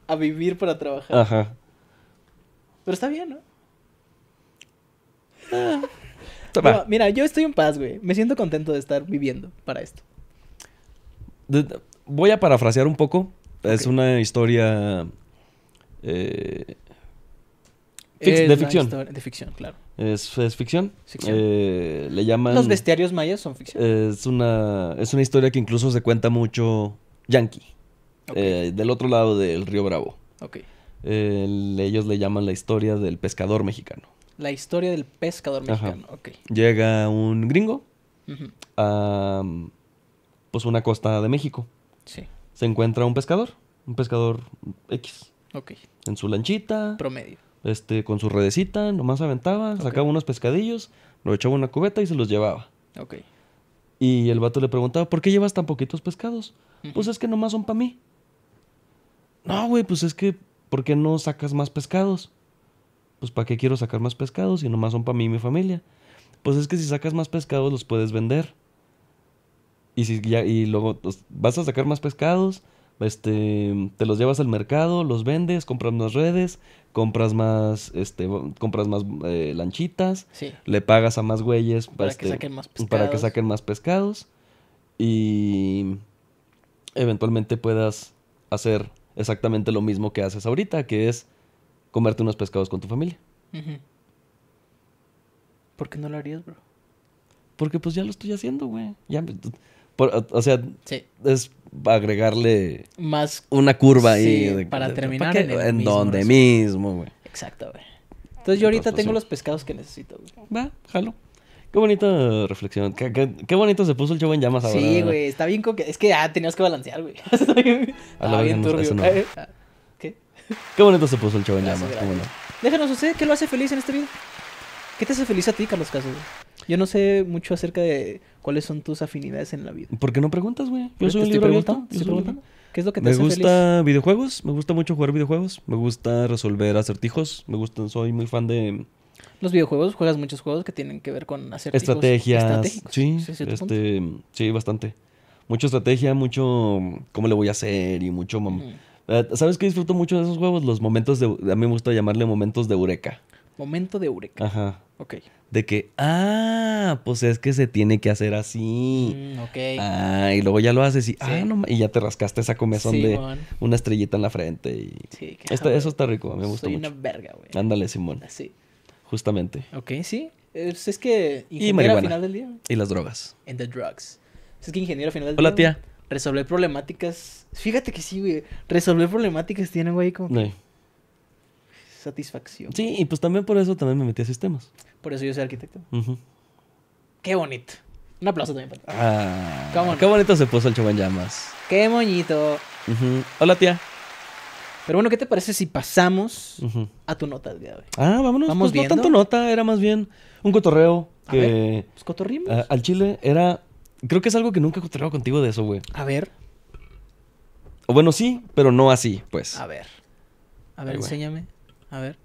a vivir para trabajar. Ajá. Pero está bien, ¿no? Ah mira, yo estoy en paz, güey. Me siento contento de estar viviendo para esto. Voy a parafrasear un poco. Es una historia. Eh, de ficción. De ficción, claro. Es, ficción. Eh, le llaman. Los bestiarios mayas son ficción. Es una, es una historia que incluso se cuenta mucho yankee. Eh, del otro lado del río Bravo. ellos le llaman la historia del pescador mexicano. La historia del pescador mexicano. Llega un gringo a pues una costa de México. Sí. Se encuentra un pescador, un pescador X. Ok. En su lanchita. Promedio. Este, con su redecita, nomás aventaba, sacaba unos pescadillos, lo echaba una cubeta y se los llevaba. Ok. Y el vato le preguntaba, ¿por qué llevas tan poquitos pescados? Pues es que nomás son para mí. No, güey, pues es que, ¿por qué no sacas más pescados? pues ¿para qué quiero sacar más pescados si nomás son para mí y mi familia? Pues es que si sacas más pescados los puedes vender. Y, si ya, y luego pues, vas a sacar más pescados, este, te los llevas al mercado, los vendes, compras más redes, compras más, este, compras más eh, lanchitas, le pagas a más güeyes para, que este, para que saquen más pescados y eventualmente puedas hacer exactamente lo mismo que haces ahorita, que es comerte unos pescados con tu familia. ¿Por qué no lo harías, bro? Porque pues ya lo estoy haciendo, güey. Ya, o sea, es agregarle más una curva ahí. para terminar en, donde mismo, güey. Exacto, güey. Entonces yo ahorita pues, tengo los pescados que necesito, güey. Va, jalo. Qué bonita reflexión. Qué, bonito se puso el show en llamas ahora. Sí, güey. Está bien Es que ah, tenías que balancear, güey. Está bien, bien turbio. No. Qué bonito se puso el chavo en llamas. Déjanos usted, ¿qué lo hace feliz en este video. ¿Qué te hace feliz a ti, Carlos Caso? Yo no sé mucho acerca de cuáles son tus afinidades en la vida. ¿Por qué no preguntas, güey? Yo soy un ¿Qué es lo que te hace feliz? me gusta videojuegos, me gusta mucho jugar videojuegos, me gusta resolver acertijos, me gusta, soy muy fan de los videojuegos, juegas muchos juegos que tienen que ver con acertijos estrategias, Sí, este, sí, bastante. Mucha estrategia, mucho cómo le voy a hacer y mucho ¿Sabes qué disfruto mucho de esos juegos, Los momentos de. A mí me gusta llamarle momentos de eureka. Momento de eureka. Ajá. Ok. De que, ah, pues es que se tiene que hacer así. Mm, ok. Ah, y luego ya lo haces y, ah, no, y ya te rascaste esa comezón de una estrellita en la frente. Y... Sí, que Eso está rico, a mí me gusta Soy una verga, güey. Ándale, Simón. Sí. Justamente. Ok, sí. Es, que. Ingeniero y Al final del día. Y las drogas. And the drugs. Es que ingeniero al final del día. Hola, tía resolver problemáticas. Fíjate que sí, güey. Resolver problemáticas tiene, güey, como. Que... satisfacción. Sí, y pues también por eso también me metí a sistemas. Por eso yo soy arquitecto. Qué bonito. Un aplauso también para ti. Ah, Qué bonito se puso el chavo llamas. Qué moñito. Hola, tía. Pero bueno, ¿qué te parece si pasamos a tu nota de hoy? Ah, vámonos. Vamos pues no tanto nota, era más bien un cotorreo. Que, pues cotorrimos. Eh, al chile era Creo que es algo que nunca he encontrado contigo de eso, güey. A ver. O bueno, sí, pero no así, pues. A ver. A ver, enséñame. A ver.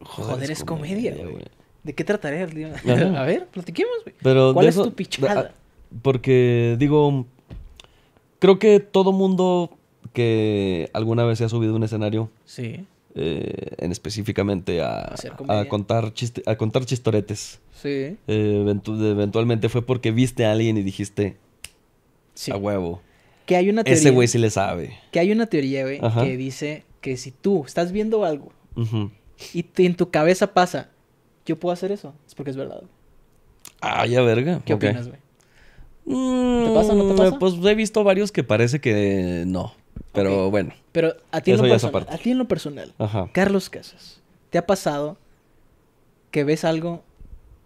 Joder, es, comedia, güey. ¿De qué trataré? A ver, platiquemos, güey. ¿Cuál es tu pichada? Ah, porque, digo, creo que todo mundo que alguna vez se ha subido un escenario. Sí. Eh, en específicamente a, contar a contar chistoretes. Sí. Eh, eventualmente fue porque viste a alguien y dijiste a huevo. Que hay una teoría, Ese güey sí le sabe. Que hay una teoría, güey, que dice que si tú estás viendo algo y en tu cabeza pasa, yo puedo hacer eso, es porque es verdad. Ah, ya verga. ¿Qué opinas, güey? ¿Te mm, pasa no te pasa? Pues he visto varios que parece que no. Pero bueno. Pero a ti, en lo personal, Carlos Casas, ¿te ha pasado que ves algo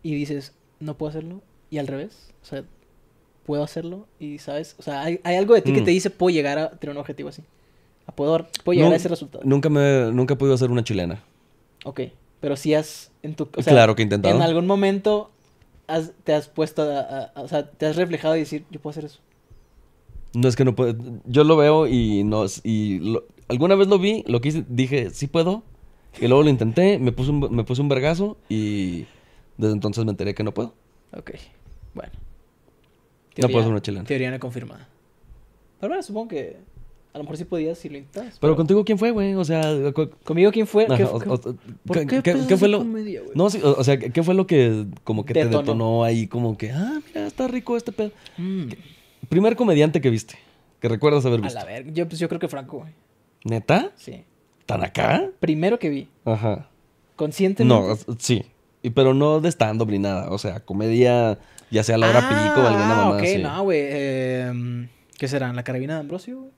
y dices, no puedo hacerlo? Y al revés, o sea, puedo hacerlo y sabes, o sea, hay, algo de ti que te mm. dice, puedo llegar a tener un objetivo así. A puedo llegar a ese resultado. Nunca me, nunca he podido hacer una chilena. Ok, pero si has, en tu, claro que En algún momento has, te has puesto, o sea, te has reflejado y decir, yo puedo hacer eso. No es que no puedo. Yo lo veo y no. Y alguna vez lo vi, lo quise, dije, sí puedo. Y luego lo intenté, me puse un, me puse un vergazo y desde entonces me enteré que no puedo. Ok, bueno. no puedo ser una chilena. Teoría no confirmada. Pero bueno, supongo que a lo mejor sí podías si lo intentas. Pero, contigo, ¿quién fue, güey? O sea, ¿conmigo quién fue? ¿Qué, fue lo.? no, o, sea, ¿qué fue lo que como que te detonó ahí? Como que, ah, mira, está rico este pedo. Mm. Primer comediante que viste, que recuerdas haber visto. A la ver, yo, pues, yo creo que Franco, güey. ¿Neta? Sí. ¿Tan acá? Primero que vi. Ajá. Conscientemente. No, sí. Y, pero no de stand-up ni nada. O sea, comedia, ya sea Laura ah, Pico o alguna mamá. Ok, no, güey. Em, ¿Qué será? ¿La carabina de Ambrosio, güey?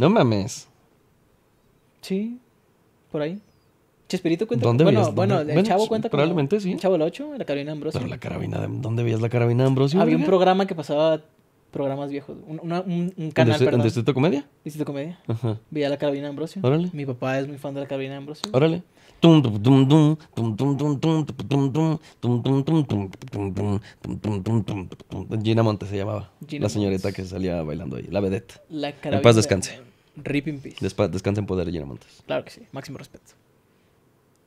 No mames. Sí, por ahí. Chespirito cuenta. ¿Dónde bueno, bueno, el chavo cuenta probablemente sí. El chavo el 8, la carabina de Ambrosio. Pero la carabina de, ¿dónde veías la carabina de Ambrosio? Había un programa que pasaba programas viejos. Un, canal, de, Comedia? Comedia. Ajá. Veía la de Ambrosio. Mi papá es muy fan de la de Ambrosio. Órale. Gina Montes se llamaba. la señorita que salía bailando ahí. La vedette. La carabina En paz descanse. Rip in peace. descanse en poder, Gina Claro que sí. Máximo respeto.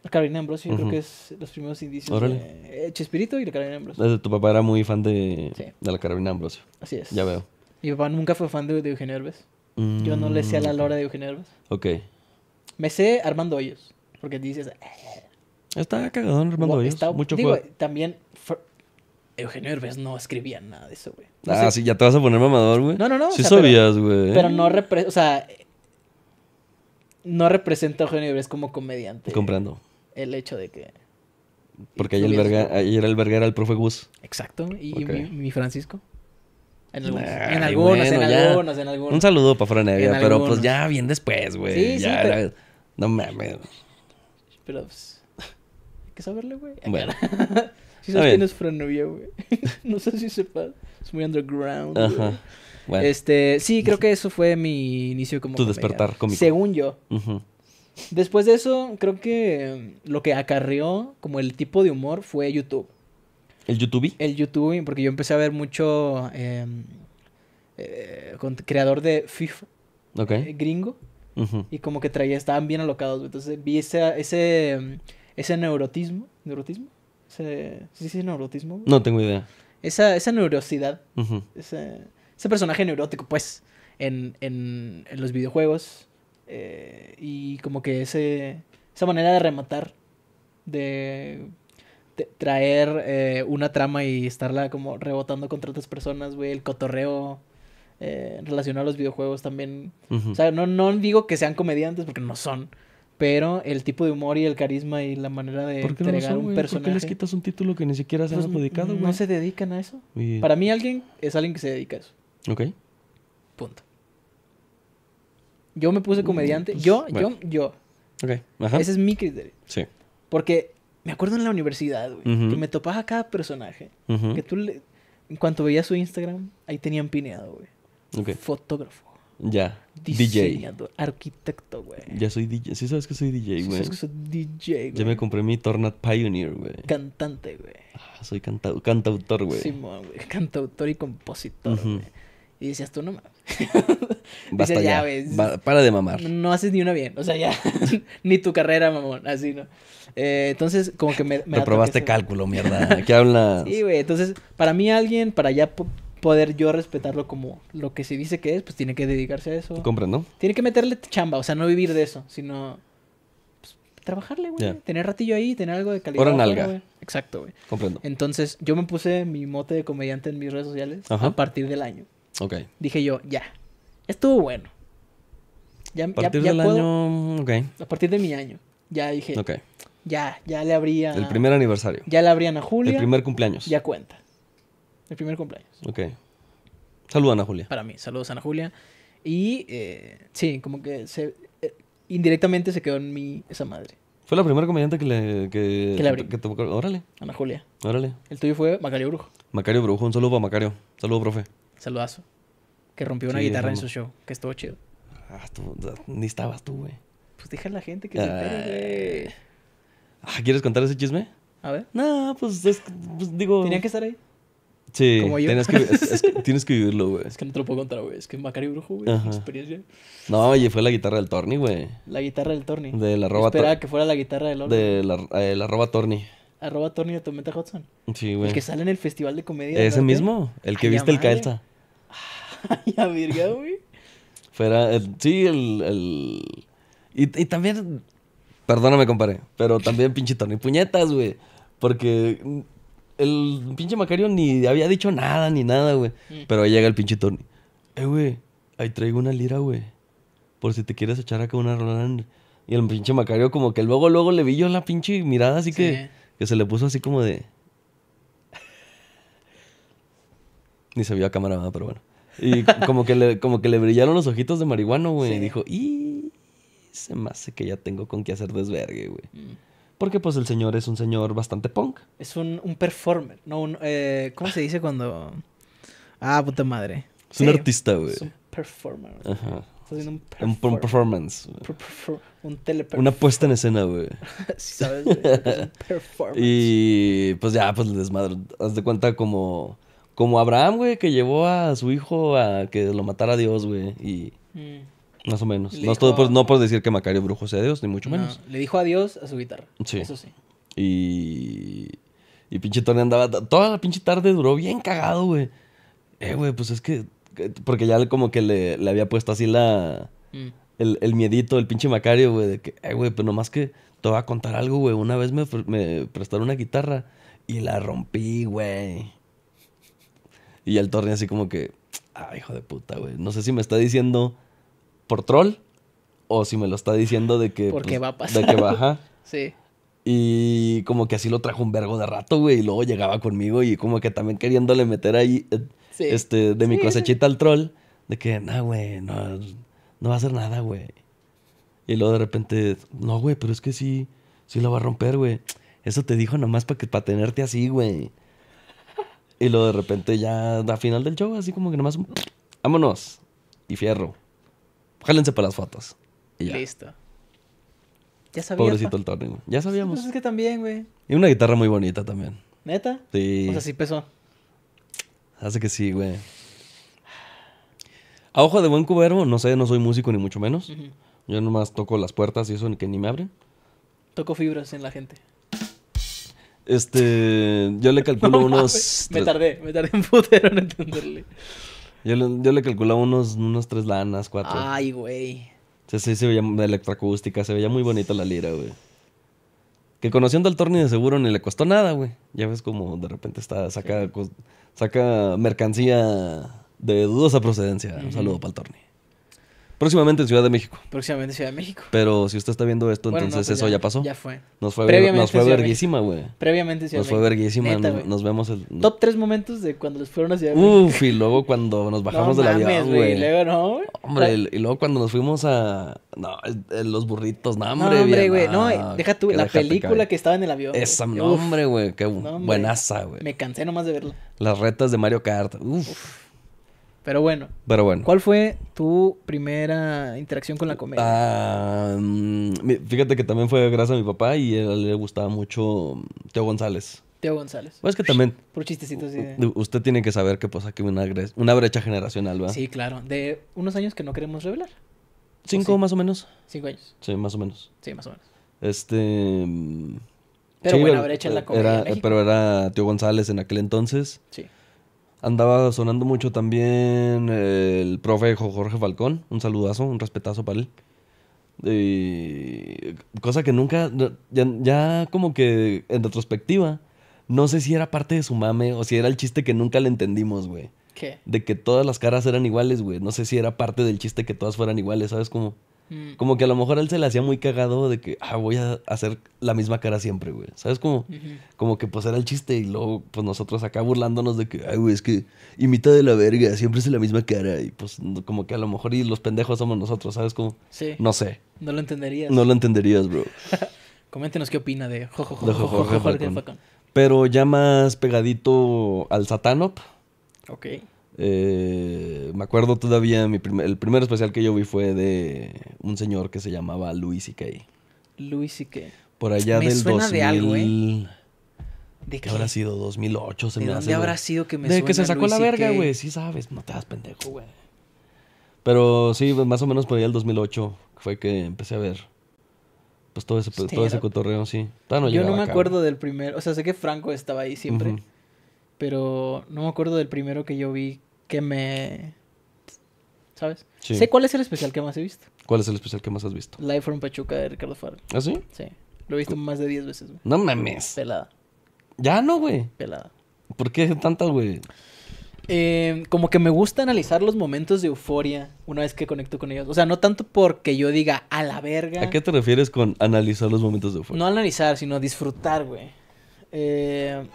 Carolina Ambrosio, yo creo que es los primeros indicios Órale. de eh, Chespirito y la Carolina Ambrosio. Tu papá era muy fan de, de la Carolina Ambrosio. Así es. Ya veo. Mi papá nunca fue fan de, Eugenio Herbes. Yo no le sé a la mm, lora de Eugenio Herbes. Ok. Me sé Armando Hoyos, porque dices... Eh". Está cagadón Armando Hoyos. Está, Mucho digo, también Eugenio Herbes no escribía nada de eso, güey. ah, sí, ya te vas a poner mamador, güey. No, no, no. Sí sabías, güey. Pero, no representa, o sea, no representa a Eugenio Herbes como comediante. Comprendo el hecho de que... Porque ahí el verga, el verga era el profe Gus. Exacto, y mi, Francisco. En algunos, en, algunos en algunos, en Un saludo para Franevia, pero pues ya bien después, güey. Sí, ya, sí, No mames. Pero pues. Hay que saberle, güey. Bueno. si sabes quién es Franevia, güey. no sé si sepas. Es muy underground. Ajá. Este, sí, creo que eso fue mi inicio como. Tu despertar cómico. Según yo. Después de eso, creo que mm, lo que acarrió como el tipo de humor fue YouTube. ¿El YouTube? El YouTube, porque yo empecé a ver mucho em, eh, creador de FIFA eh, gringo. Y como que traía, estaban bien alocados. Entonces vi ese, mm, ese, neurotismo. ¿Neurotismo? ¿Sí, sí, neurotismo? No tengo idea. Esa, esa neurosidad. ese, ese, personaje neurótico, pues, en, en, en los videojuegos eh, y como que esa manera de rematar, de, traer eh, una trama y estarla como rebotando contra otras personas, güey, el cotorreo. Eh, relacionado a los videojuegos también. O sea, no, digo que sean comediantes porque no son. Pero el tipo de humor y el carisma y la manera de entregar un personaje. ¿Por qué les quitas un título que ni siquiera se han pues, mm, No se dedican a eso. Para mí, alguien es alguien que se dedica a eso. Ok. Punto. Yo me puse comediante. Pues, yo, yo, yo. Ok, ajá. Ese es mi criterio. Sí. Porque me acuerdo en la universidad, güey, que me topaba cada personaje. Que tú, le, en cuanto veías su Instagram, ahí tenían pineado, güey. Ok. Fotógrafo. Ya. Diseñador, DJ. Arquitecto, güey. Ya soy DJ. Sí sabes que soy DJ, güey. Sí que soy DJ, güey. Ya me compré mi Tornat Pioneer, güey. Cantante, güey. Ah, soy cantautor, güey. Simón, güey. Cantautor y compositor, güey. Y decías tú nomás. Basta ya, para de mamar. No haces ni una bien. O sea, ya. ni tu carrera, mamón. Así, ¿no? Eh, entonces, como que me. me probaste cálculo, mierda. ¿Qué hablas? sí, güey. Entonces, para mí, alguien, para ya poder yo respetarlo como lo que se dice que es, pues tiene que dedicarse a eso. Comprendo. Tiene que meterle chamba. O sea, no vivir de eso, sino pues, trabajarle, güey. Tener ratillo ahí, tener algo de calidad. Hora nalga. Exacto, güey. Comprendo. Entonces, yo me puse mi mote de comediante en mis redes sociales a partir del año. Ok. Dije yo, ya, estuvo bueno. a partir del año. A partir de mi año. Ya dije. Ya, ya le abría... El primer aniversario. Ya le abría a Julia. El primer cumpleaños. Ya cuenta. El primer cumpleaños. Ok. Saludos a Ana Julia. Para mí, saludos a Ana Julia. Y eh, sí, como que se, eh, indirectamente se quedó en mí esa madre. Fue la primera comediante que le, que, le órale. Ana Julia. Órale. El tuyo fue Macario Brujo. Macario Brujo, un saludo para Macario. Saludo, profe. Saludazo que rompió una guitarra en su show, que estuvo chido. Ah, tú, ni estabas tú, güey. Pues deja a la gente que se ah. entere, güey. Ah, ¿quieres contar ese chisme? A ver. No, pues, es, pues digo. Tenía que estar ahí. Sí, Como yo. Tienes, que, vivirlo, güey. Es que no te lo puedo contar, güey. Es que Macario Brujo, güey. Experiencia. No, oye, fue la guitarra del Torni, güey. La guitarra del Torni. De la arroba Esperaba que fuera la guitarra del Orni. De la, eh, la arroba Torni. Arroba Torni de Tometa Hudson. Sí, güey. El que sale en el Festival de Comedia. Ese mismo. El que viste el Kelsa. ya Virga, güey. Fuera, eh, sí, el... el... Y, también, perdóname, compadre, pero también pinche Tony Puñetas, güey. Porque el pinche Macario ni había dicho nada, ni nada, güey. Mm. Pero ahí llega el pinche Tony. Eh, güey, ahí traigo una lira, güey. Por si te quieres echar acá una rola. Y el pinche Macario como que luego, luego le vi yo la pinche mirada, así que, que se le puso así como de... ni se vio a cámara, pero bueno. Y como que le, como que le brillaron los ojitos de marihuana, güey. Y dijo, y se me hace que ya tengo con qué hacer desvergue, güey. Mm. Porque pues el señor es un señor bastante punk. Es un, un performer, no eh, ¿Cómo se dice cuando...? Ah, puta madre. Es un artista, güey. Es un performer. Ajá. un, un, performance. un teleperformance. Una puesta en escena, güey. sí, ¿sabes? performance. Y pues ya, pues le desmadre. Haz de cuenta como como Abraham, güey, que llevó a su hijo a que lo matara Dios, güey. Y. Mm. Más o menos. no, por, decir que Macario Brujo sea Dios, ni mucho menos. Le dijo adiós a su guitarra. Sí. Eso sí. Y. Y pinche Tony andaba. Toda la pinche tarde duró bien cagado, güey. Eh, güey, pues es que. Porque ya como que le, había puesto así la. Mm. El, miedito, el pinche Macario, güey, de que, eh, güey, pues nomás que te voy a contar algo, güey. Una vez me prestaron una guitarra y la rompí, güey. Y el torneo así como que, ah, hijo de puta, güey. No sé si me está diciendo por troll o si me lo está diciendo de que... Porque pues, va a pasar. De que baja. sí. Y como que así lo trajo un vergo de rato, güey. Y luego llegaba conmigo y como que también queriéndole meter ahí, eh, este, de mi cosechita al troll. De que, nah, güey, no, no va a hacer nada, güey. Y luego de repente, no, güey, pero es que sí, sí lo va a romper, güey. Eso te dijo nomás para que para tenerte así, güey. Y luego de repente ya a final del show, así como que nomás, vámonos. Y fierro. Jálense para las fotos. Y ya. Listo. Ya sabíamos. Pobrecito el Tony, Ya sabíamos. Pues es que también, güey. Y una guitarra muy bonita también. ¿Neta? Sí. O sea, sí pesó. Hace que sí, güey. A ojo de buen cubero, no sé, no soy músico ni mucho menos. Yo nomás toco las puertas y eso que ni me abren. Toco fibras en la gente. Este, yo le calculo unos... Me tardé, me tardé un putero en entenderle. Yo le, yo unos, tres lanas, cuatro. Ay, güey. Sí, sí, se veía de electroacústica, se veía muy bonita la lira, güey. Que conociendo al Torni de seguro ni le costó nada, güey. Ya ves como de repente está, saca, saca mercancía de dudosa procedencia. Un saludo para el Torni. Próximamente en Ciudad de México. Próximamente en Ciudad de México. Pero si usted está viendo esto, entonces pues eso ya, pasó. Ya fue. Nos fue, verguísima, güey. Previamente en Ciudad Nos fue verguísima. nos, vemos el... Top tres momentos de cuando les fueron a Ciudad de México. Uf, y luego cuando nos bajamos del avión, güey. Y luego, ¿no? güey. Hombre, y, luego cuando nos fuimos a... No, los burritos. No, hombre, güey. No, eh, deja tú. La película que estaba en el avión. Esa, no, hombre, güey. Qué buenaza, güey. Me cansé nomás de verla. Las retas de Mario Kart. Uff. Uf. Pero bueno. Pero bueno. ¿Cuál fue tu primera interacción con la comedia? Ah, mm, fíjate que también fue gracias a mi papá y él le gustaba mucho Teo González. Teo González. Pues que también. Por chistecitos. De... Usted tiene que saber que pasa pues, aquí una, una brecha generacional, ¿verdad? Sí, claro. De unos años que no queremos revelar. Cinco más o menos. Cinco años. Sí, más o menos. Sí, más o menos. Este. Pero buena brecha en la comedia. Era, eh, pero era Teo González en aquel entonces. Sí. Andaba sonando mucho también el profe Jorge Falcón. Un saludazo, un respetazo para él. cosa que nunca, ya, ya, como que en retrospectiva, no sé si era parte de su mame o si era el chiste que nunca le entendimos, güey. ¿Qué? De que todas las caras eran iguales, güey. No sé si era parte del chiste que todas fueran iguales, ¿sabes cómo? Como que a lo mejor él se le hacía muy cagado de que, ah, voy a hacer la misma cara siempre, güey. ¿Sabes? Como, como que pues era el chiste y luego pues nosotros acá burlándonos de que, ay, güey, es que imita de la verga, siempre es la misma cara. Y pues como que a lo mejor y los pendejos somos nosotros, ¿sabes? Como, sí. no sé. No lo entenderías. No lo entenderías, bro. Coméntenos qué opina de Jojo Pero ya más pegadito al Satanop. Ok. Eh, me acuerdo todavía, el primer especial que yo vi fue de un señor que se llamaba Luis C.K. Louis C.K. Por allá me del suena 2000... De algo, ¿eh? ¿De habrá sido? 2008 se me dónde hace, habrá sido que me De que se sacó la verga, güey. Sí sabes, no te das pendejo, güey. Pero sí, pues, más o menos por ahí el 2008 fue que empecé a ver pues todo ese, todo ese cotorreo, sí. Yo no me acuerdo del primero, o sea, sé que Franco estaba ahí siempre. Pero no me acuerdo del primero que yo vi que me... ¿Sabes? Sé cuál es el especial que más he visto. ¿Cuál es el especial que más has visto? Live from Pachuca de Ricardo Farrell. ¿Ah, sí? Sí. Lo he visto más de 10 veces, güey. No mames. Pelada. Ya no, güey. Pelada. ¿Por qué tantas, güey? Em, como que me gusta analizar los momentos de euforia una vez que conecto con ellos. O sea, no tanto porque yo diga a la verga. ¿A qué te refieres con analizar los momentos de euforia? No analizar, sino disfrutar, güey. Eh,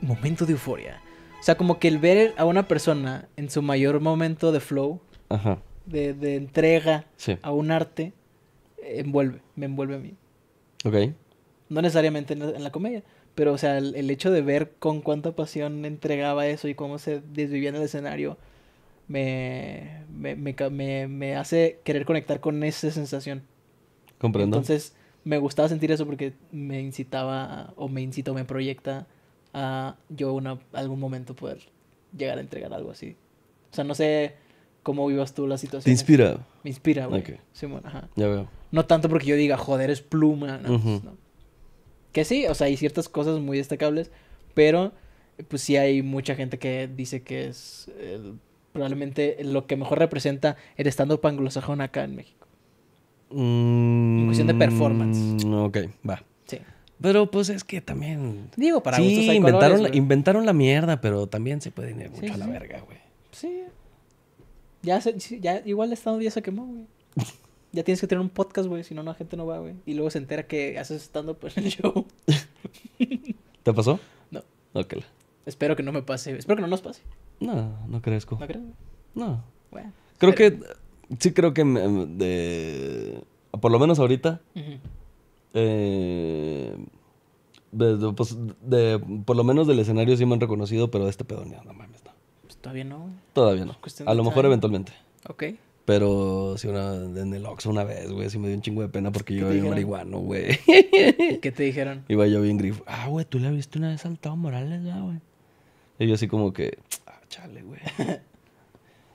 momento de euforia. O sea, como que el ver a una persona en su mayor momento de flow, De, entrega a un arte, envuelve, me envuelve a mí. Ok. No necesariamente en la, comedia, pero o sea, el, hecho de ver con cuánta pasión entregaba eso y cómo se desvivía en el escenario, me, me, me, me hace querer conectar con esa sensación. Comprendo. Entonces, me gustaba sentir eso porque me incitaba, o me incita, o me proyecta a yo una, algún momento poder llegar a entregar algo así. O sea, no sé cómo vivas tú la situación. Te inspira. Me inspira, güey. bueno, ajá. Ya veo. No tanto porque yo diga, joder, es pluma. Que sí, o sea, hay ciertas cosas muy destacables, pero pues sí hay mucha gente que dice que es probablemente lo que mejor representa el estando panglosajón acá en México. Mm, en cuestión de performance. Ok, va. Pero pues es que también. Digo, para sí, inventaron, inventaron la mierda, pero también se puede ir mucho a la verga, güey. Sí. Ya, ya igual el estado de ya se quemó, güey. Ya tienes que tener un podcast, güey, si no, la gente no va, güey. Y luego se entera que haces estando pues en el show. ¿Te pasó? No. Ok. Espero que no me pase. Espero que no nos pase. No, no crezco. ¿No crees? No. Bueno, creo que. Sí, creo que. De, por lo menos ahorita. Eh, pues, por lo menos del escenario sí me han reconocido, pero de este pedo no, no mames, no. Pues, todavía no. Todavía no. A lo mejor eventualmente. Ok. Pero si una, en el una vez, güey, sí me dio un chingo de pena porque yo era marihuano, güey. ¿Qué te dijeron? Iba yo bien grifo. Ah, güey, tú le viste una vez al Morales, güey. Y yo así como que, ah, chale, güey.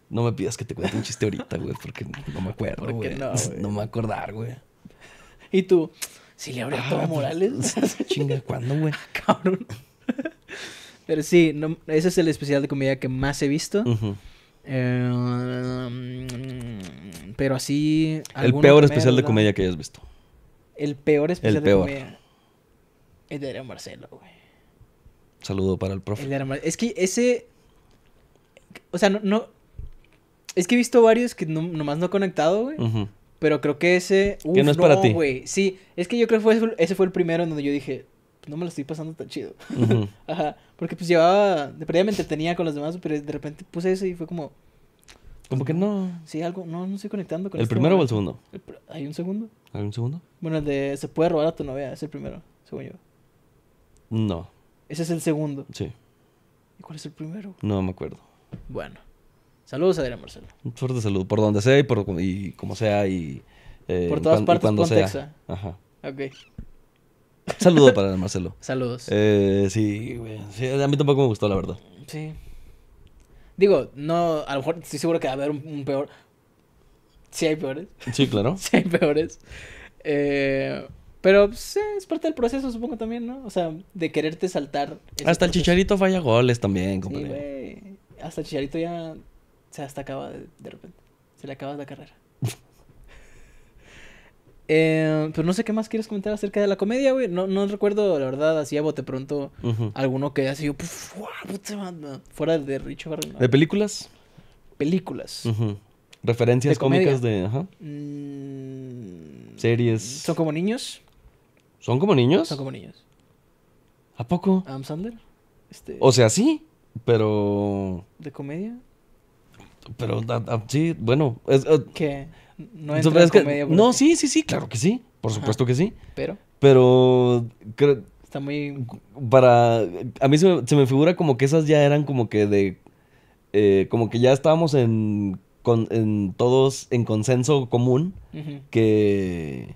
No me pidas que te cuente un chiste ahorita, güey, porque no me acuerdo, güey. No, no me acordar, güey. Y tú, si le abrió a ah, Tom pues, Morales. Chinga, ¿cuándo, güey? Cabrón. Pero sí, ese es el especial de comedia que más he visto. Em, pero así. El peor especial de comedia que hayas visto. El peor especial el peor. de comedia. El de Adrián Marcelo, güey. Saludo para el profe. Es que ese. O sea, no, no, Es que he visto varios que no, nomás no he conectado, güey. Pero creo que ese. que no es para ti. Sí, es que yo creo que fue, ese fue el primero en donde yo dije, pues no me lo estoy pasando tan chido. Ajá. Porque pues llevaba. De tenía me entretenía con los demás, pero de repente puse ese y fue como. Como que pues, no. Sí, algo. No, no estoy conectando con ¿El este primero o el segundo? ¿Hay un segundo? ¿Hay un segundo? Bueno, el de se puede robar a tu novia es el primero, según yo. No. Ese es el segundo. Sí. ¿Y cuál es el primero? No me acuerdo. Bueno. Saludos, Adrián Marcelo. Un fuerte saludo, por donde sea y, por, como sea y... Eh, por todas partes, cuando sea. Ajá. Ok. Saludo para Marcelo. Saludos. Eh, sí, güey. a mí tampoco me gustó, la verdad. Sí. Digo, no, a lo mejor estoy seguro que va a haber un, peor. Sí hay peores. Sí, claro. sí hay peores. Eh, pero pues, es parte del proceso, supongo también, ¿no? O sea, de quererte saltar. Hasta el chicharito falla goles también, compañero. Sí, Hasta el chicharito ya sea, hasta acaba de, repente. Se le acaba la carrera. Eh, pero no sé qué más quieres comentar acerca de la comedia, güey. No, recuerdo, la verdad, así a bote pronto, alguno que ha sido... fuera de Richo ¿De películas? Películas. Referencias cómicas de. Mm, Series. ¿Son como niños? ¿Son como niños? Son como niños. ¿A poco? Adam Sandler. Este o sea, sí, pero. ¿De comedia? Pero ah, ah, sí, bueno. Es, ah, ¿No es no, sí, sí, sí, claro que sí. Por supuesto que sí. Pero. Pero. Está muy. Para. A mí se me, figura como que esas ya eran como que de. Eh, como que ya estábamos en. en todos en consenso común. Que.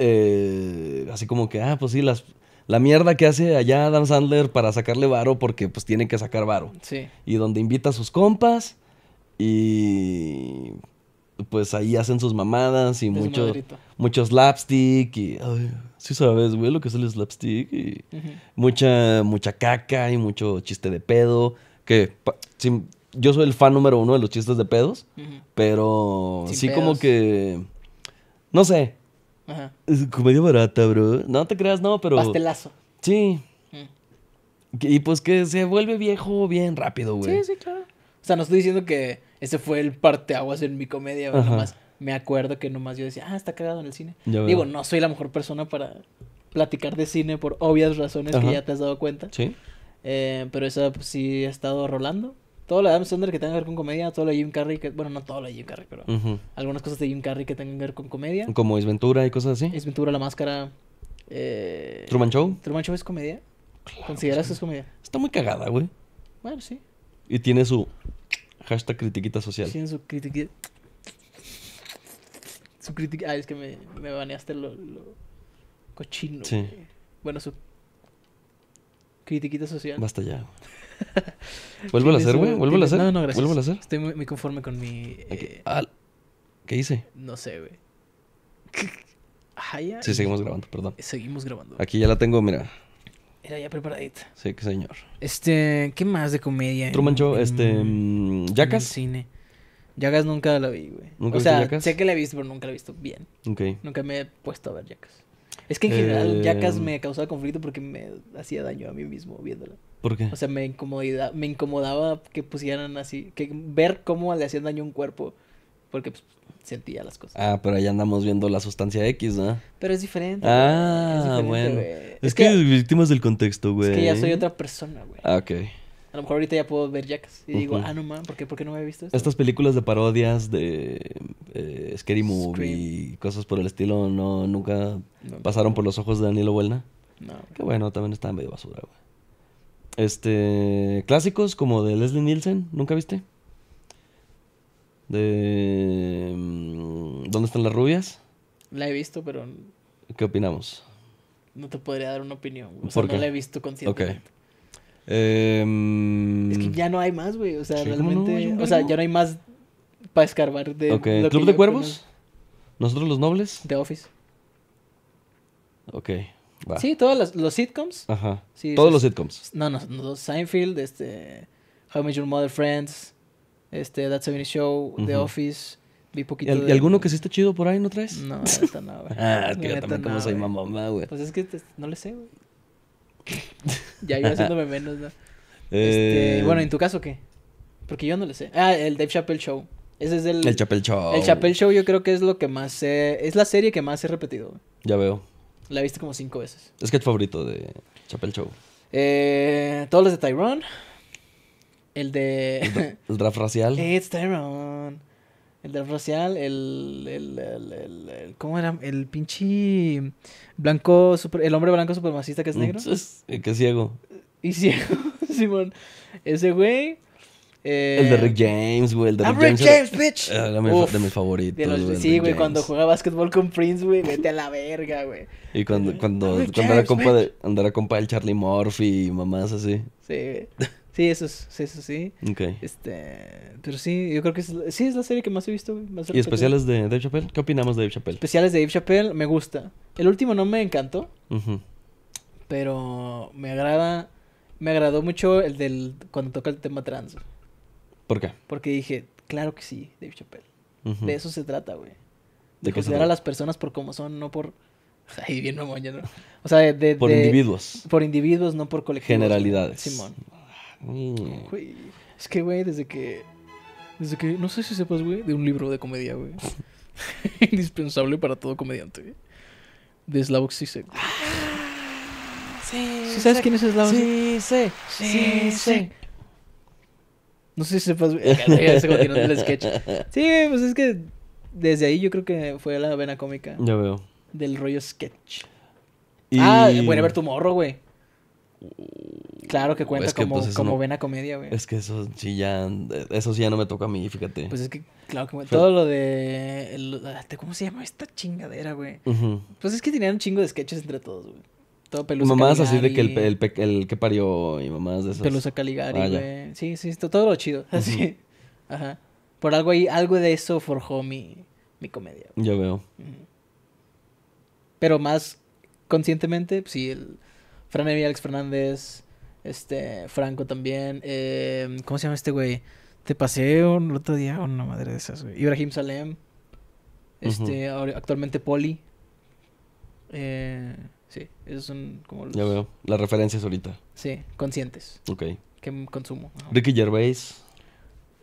Eh, así como que, ah, pues sí, las, la mierda que hace allá Adam Sandler para sacarle varo porque pues tiene que sacar varo. Sí. Y donde invita a sus compas y pues ahí hacen sus mamadas y muchos mucho slapstick y sí sabes, güey, lo que es el slapstick y mucha mucha caca y mucho chiste de pedo que yo soy el fan número uno de los chistes de pedos, pero sí como que no sé. Ajá. comedia barata, bro. No te creas, no, pero pastelazo. Sí. Y pues que se vuelve viejo bien rápido, güey. Sí, sí, claro. O sea, no estoy diciendo que ese fue el parteaguas en mi comedia, nomás me acuerdo que nomás yo decía, ah, está cagado en el cine. Digo, no soy la mejor persona para platicar de cine por obvias razones que ya te has dado cuenta. Sí. Eh, pero esa pues, sí ha estado rolando. Todo lo de Adam Sandler que tenga que ver con comedia, todo lo de Jim Carrey, que, bueno, no todo lo de Jim Carrey, pero algunas cosas de Jim Carrey que tengan que ver con comedia. Como Isventura y cosas así. Isventura, La Máscara. Eh... ¿Truman Show? ¿Truman Show es comedia? ¿Consideras que es comedia? Está muy cagada, güey. Bueno, sí. Y tiene su Hashtag critiquita social. Sí, en su critiquita. Su Ah, es que me, me baneaste lo, lo cochino. Sí. Bueno, su critiquita social. Basta ya. ¿Vuelvo a hacer, güey? ¿Vuelvo a hacer? No, no, gracias. ¿Vuelvo a hacer? Estoy muy, conforme con mi. Eh, ah, ¿Qué hice? No sé, güey. sí, seguimos grabando, perdón. Seguimos grabando. Aquí ya la tengo, mira. Era ya preparadita. Sí, que señor. Este, ¿qué más de comedia? Truman Show, este, Yacas. Mm, cine. Yacas nunca la vi, güey. ¿Nunca o sea, sé que la he visto, pero nunca la he visto bien. Ok. Nunca me he puesto a ver Yacas. Es que en general Yacas eh, me causaba conflicto porque me hacía daño a mí mismo viéndola. ¿Por qué? O sea, me, incomodaba, me incomodaba que pusieran así, que ver cómo le hacían daño a un cuerpo. Porque pues, sentía las cosas. Ah, pero ahí andamos viendo la sustancia X, ¿no? Pero es diferente. Ah, bueno. Es, que, víctimas del contexto, güey. Es que ya soy otra persona, güey. Ah, ok. A lo mejor ahorita ya puedo ver Jacks y digo, ah, no mames, ¿por qué, no me he visto esto? Estas películas de parodias, de eh, Scary Movie y cosas por el estilo, no, nunca pasaron por los ojos de Danilo Buelna. No. Qué bueno, también estaban medio basura, güey. Este, clásicos como de Leslie Nielsen, ¿nunca viste? de mm, ¿Dónde están las rubias? La he visto, pero... ¿Qué opinamos? No te podría dar una opinión. porque no la he visto conscientemente. Em, es que ya no hay más, güey. O sea, realmente... o sea, ya no hay más para escarbar de... ¿Club de Cuervos? ¿Nosotros los nobles? The Office. Ok. Sí, todos los, sitcoms. Ajá. todos los, sitcoms. No, no, no, Seinfeld, este... How I Your Mother, Friends este, a 70 Show, The Office. Vi poquito de... ¿Y, alguno que sí está chido por ahí, no traes? No, esta no, güey. ah, es que yo también como soy mamá, güey. Pues es que no le sé, güey. ya iba haciéndome menos, ¿no? Este, eh, bueno, ¿en tu caso qué? Porque yo no le sé. Ah, el Dave Chappelle Show. Ese es el... El Chappelle Show. El Chappelle Show yo creo que es lo que más sé Es la serie que más he repetido. Güey. Ya veo. La visto como cinco veces. Es que es favorito de Chappelle Show. Eh, todos los de Tyrone. El de. El, draft racial. It's El draft racial, el, el, el, el, ¿Cómo era? El pinche. Blanco. Super, el hombre blanco supremacista que es negro. El eh, que es ciego. Y ciego, Simón. Ese güey. el de Rick eh, James, güey. El de ah, Rick, James, Rick James bitch. de mis favoritos. sí, güey, cuando jugaba básquetbol con Prince, güey, vete a la verga, güey. Y cuando, cuando, era compa de, compa del Charlie Murphy y mamás así. Sí, güey. Sí, eso sí, eso sí. Este, pero sí, yo creo que sí es la serie que más he visto. ¿Y especiales de Dave Chappelle? ¿Qué opinamos de Dave Chappelle? Especiales de Dave Chappelle me gusta. El último no me encantó, pero me agrada, me agradó mucho el del cuando toca el tema trans. ¿Por qué? Porque dije, claro que sí, Dave Chappelle. De eso se trata, güey. De, considerar a las personas por cómo son, no por... Ahí bien mamón, no. O sea, de... por individuos. Por individuos, no por colectivos. Generalidades. Simón. Mm. es que, güey, desde que... Desde que... No sé si sepas, güey, de un libro de comedia, güey. Indispensable para todo comediante, güey. De Slavoj Zizek. Güey. Ah, sí, ¿Sabes quién es Slavoj Sí, sí, sí, sí. No sé si sepas, Sí, pues es que desde ahí yo creo que fue la vena cómica. Ya veo. Del rollo sketch. Y... Ah, bueno, ver tu morro, güey. Claro que cuenta como, como buena comedia, güey. Es que eso sí ya, eso sí ya no me toca a mí, fíjate. Pues es que, claro que todo lo de, ah, ¿cómo se llama esta chingadera, güey? Pues es que tenían un chingo de sketches entre todos, güey. Todo Pelusa Mamás así de que el, el, que parió y mamás de esas. Pelusa Caligari, güey. Sí, sí, todo lo chido, así. Ajá. Por algo ahí, algo de eso forjó mi, mi comedia. Güey. Ya veo. Pero más conscientemente, pues sí, el Fran Evi, Alex Fernández, este, Franco también. Eh, ¿Cómo se llama este güey? Te paseo el otro día una madre de esas, güey. Ibrahim Salem. Este, actualmente Poli. Eh, sí, esos son como los... Ya veo, las referencias ahorita. Sí, conscientes. Ok. Que consumo. Ricky Gervais.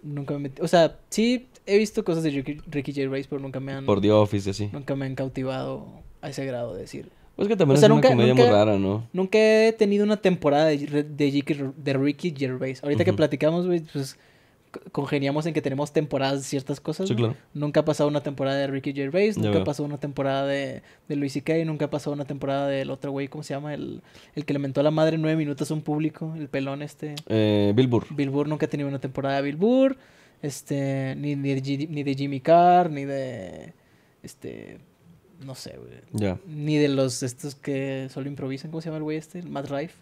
Nunca me O sea, sí he visto cosas de Ricky, Gervais, pero nunca me han... Por The Office, así. Nunca me han cautivado a ese grado de decir... Pues que también o sea, nunca, una comedia nunca, rara, ¿no? Nunca he tenido una temporada de, de, de Ricky Gervais. Ahorita que platicamos, güey, pues congeniamos en que tenemos temporadas de ciertas cosas. Nunca ha pasado una temporada de Ricky Gervais, nunca ha pasado una temporada de, de Luis C.K., nunca ha pasado una temporada del otro güey, ¿cómo se llama? El, el que le mentó a la madre nueve minutos a un público, el pelón este. Eh, Bill Burr. nunca ha tenido una temporada de Bill este, ni, ni de Jimmy Carr, ni de, este no sé, güey. Ya. Ni de los estos que solo improvisan, ¿cómo se llama el güey este? Matt Rife.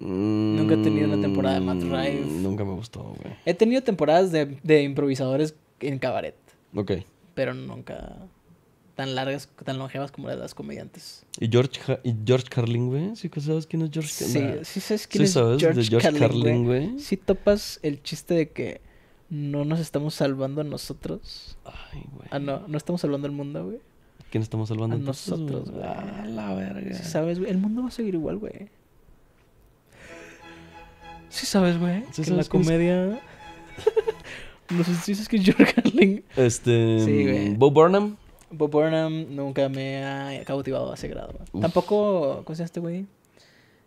nunca he tenido una temporada de Matt Rife. Mm, nunca me gustó, güey. He tenido temporadas de, improvisadores en cabaret. Ok. Pero nunca tan largas, tan longevas como las de las comediantes. ¿Y George, y George Carlin, güey? ¿Sí sabes quién es George Sí, sí sabes quién es George, de George Carlin, güey? güey. Sí topas el chiste de que no nos estamos salvando a nosotros. Ay, güey. Ah, no, no estamos salvando al mundo, güey. ¿Quién estamos salvando? nosotros, güey. A ah, la verga. Sí sabes, güey. El mundo va a seguir igual, güey. Sí sabes, güey. Entonces que la comedia... no sé si es que George Carlin... Este... Sí, mm, güey. Bo Burnham. Bo Burnham nunca me ha cautivado a ese grado. Tampoco... ¿Cómo se este güey?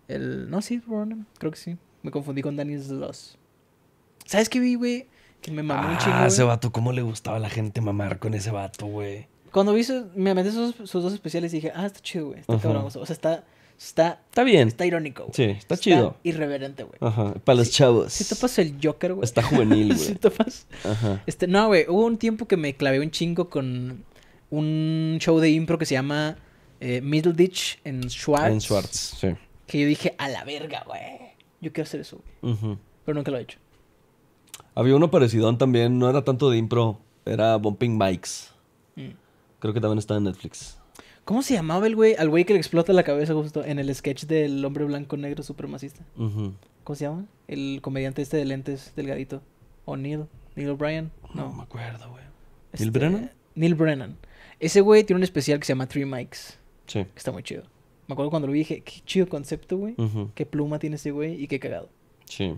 El... No, sí, Burnham. Creo que sí. Me confundí con Daniel Sloss. ¿Sabes qué vi, güey? Que me mamó un ah, chingo, Ah, ese vato. ¿Cómo le gustaba a la gente mamar con ese vato, güey? Cuando vi, su, me metí sus, dos especiales y dije, ah, está chido, güey. Está uh O sea, está. Está, está bien. Está irónico, güey. Sí, está, chido. Irreverente, güey. Ajá. Para los chavos. Si topas el Joker, güey. Está juvenil, güey. si topas. Ajá. Este, no, güey. Hubo un tiempo que me clavé un chingo con un show de impro que se llama eh, Middle Ditch en Schwartz. En Schwartz, sí. Que yo dije, a la verga, güey. Yo quiero hacer eso, güey. Pero nunca lo he hecho. Había uno parecido también, no era tanto de impro, era bumping bikes. Creo que también está en Netflix. ¿Cómo se llamaba el güey? Al güey que le explota la cabeza justo en el sketch del hombre blanco negro supremacista. ¿Cómo se llama? El comediante este de lentes delgadito. ¿O Neil? ¿Neil O'Brien? No. me acuerdo, güey. ¿Neil este, Brennan? Neil Brennan. Ese güey tiene un especial que se llama Three Mics. Sí. Que está muy chido. Me acuerdo cuando lo vi dije, qué chido concepto, güey. Qué pluma tiene ese güey y qué cagado. Sí.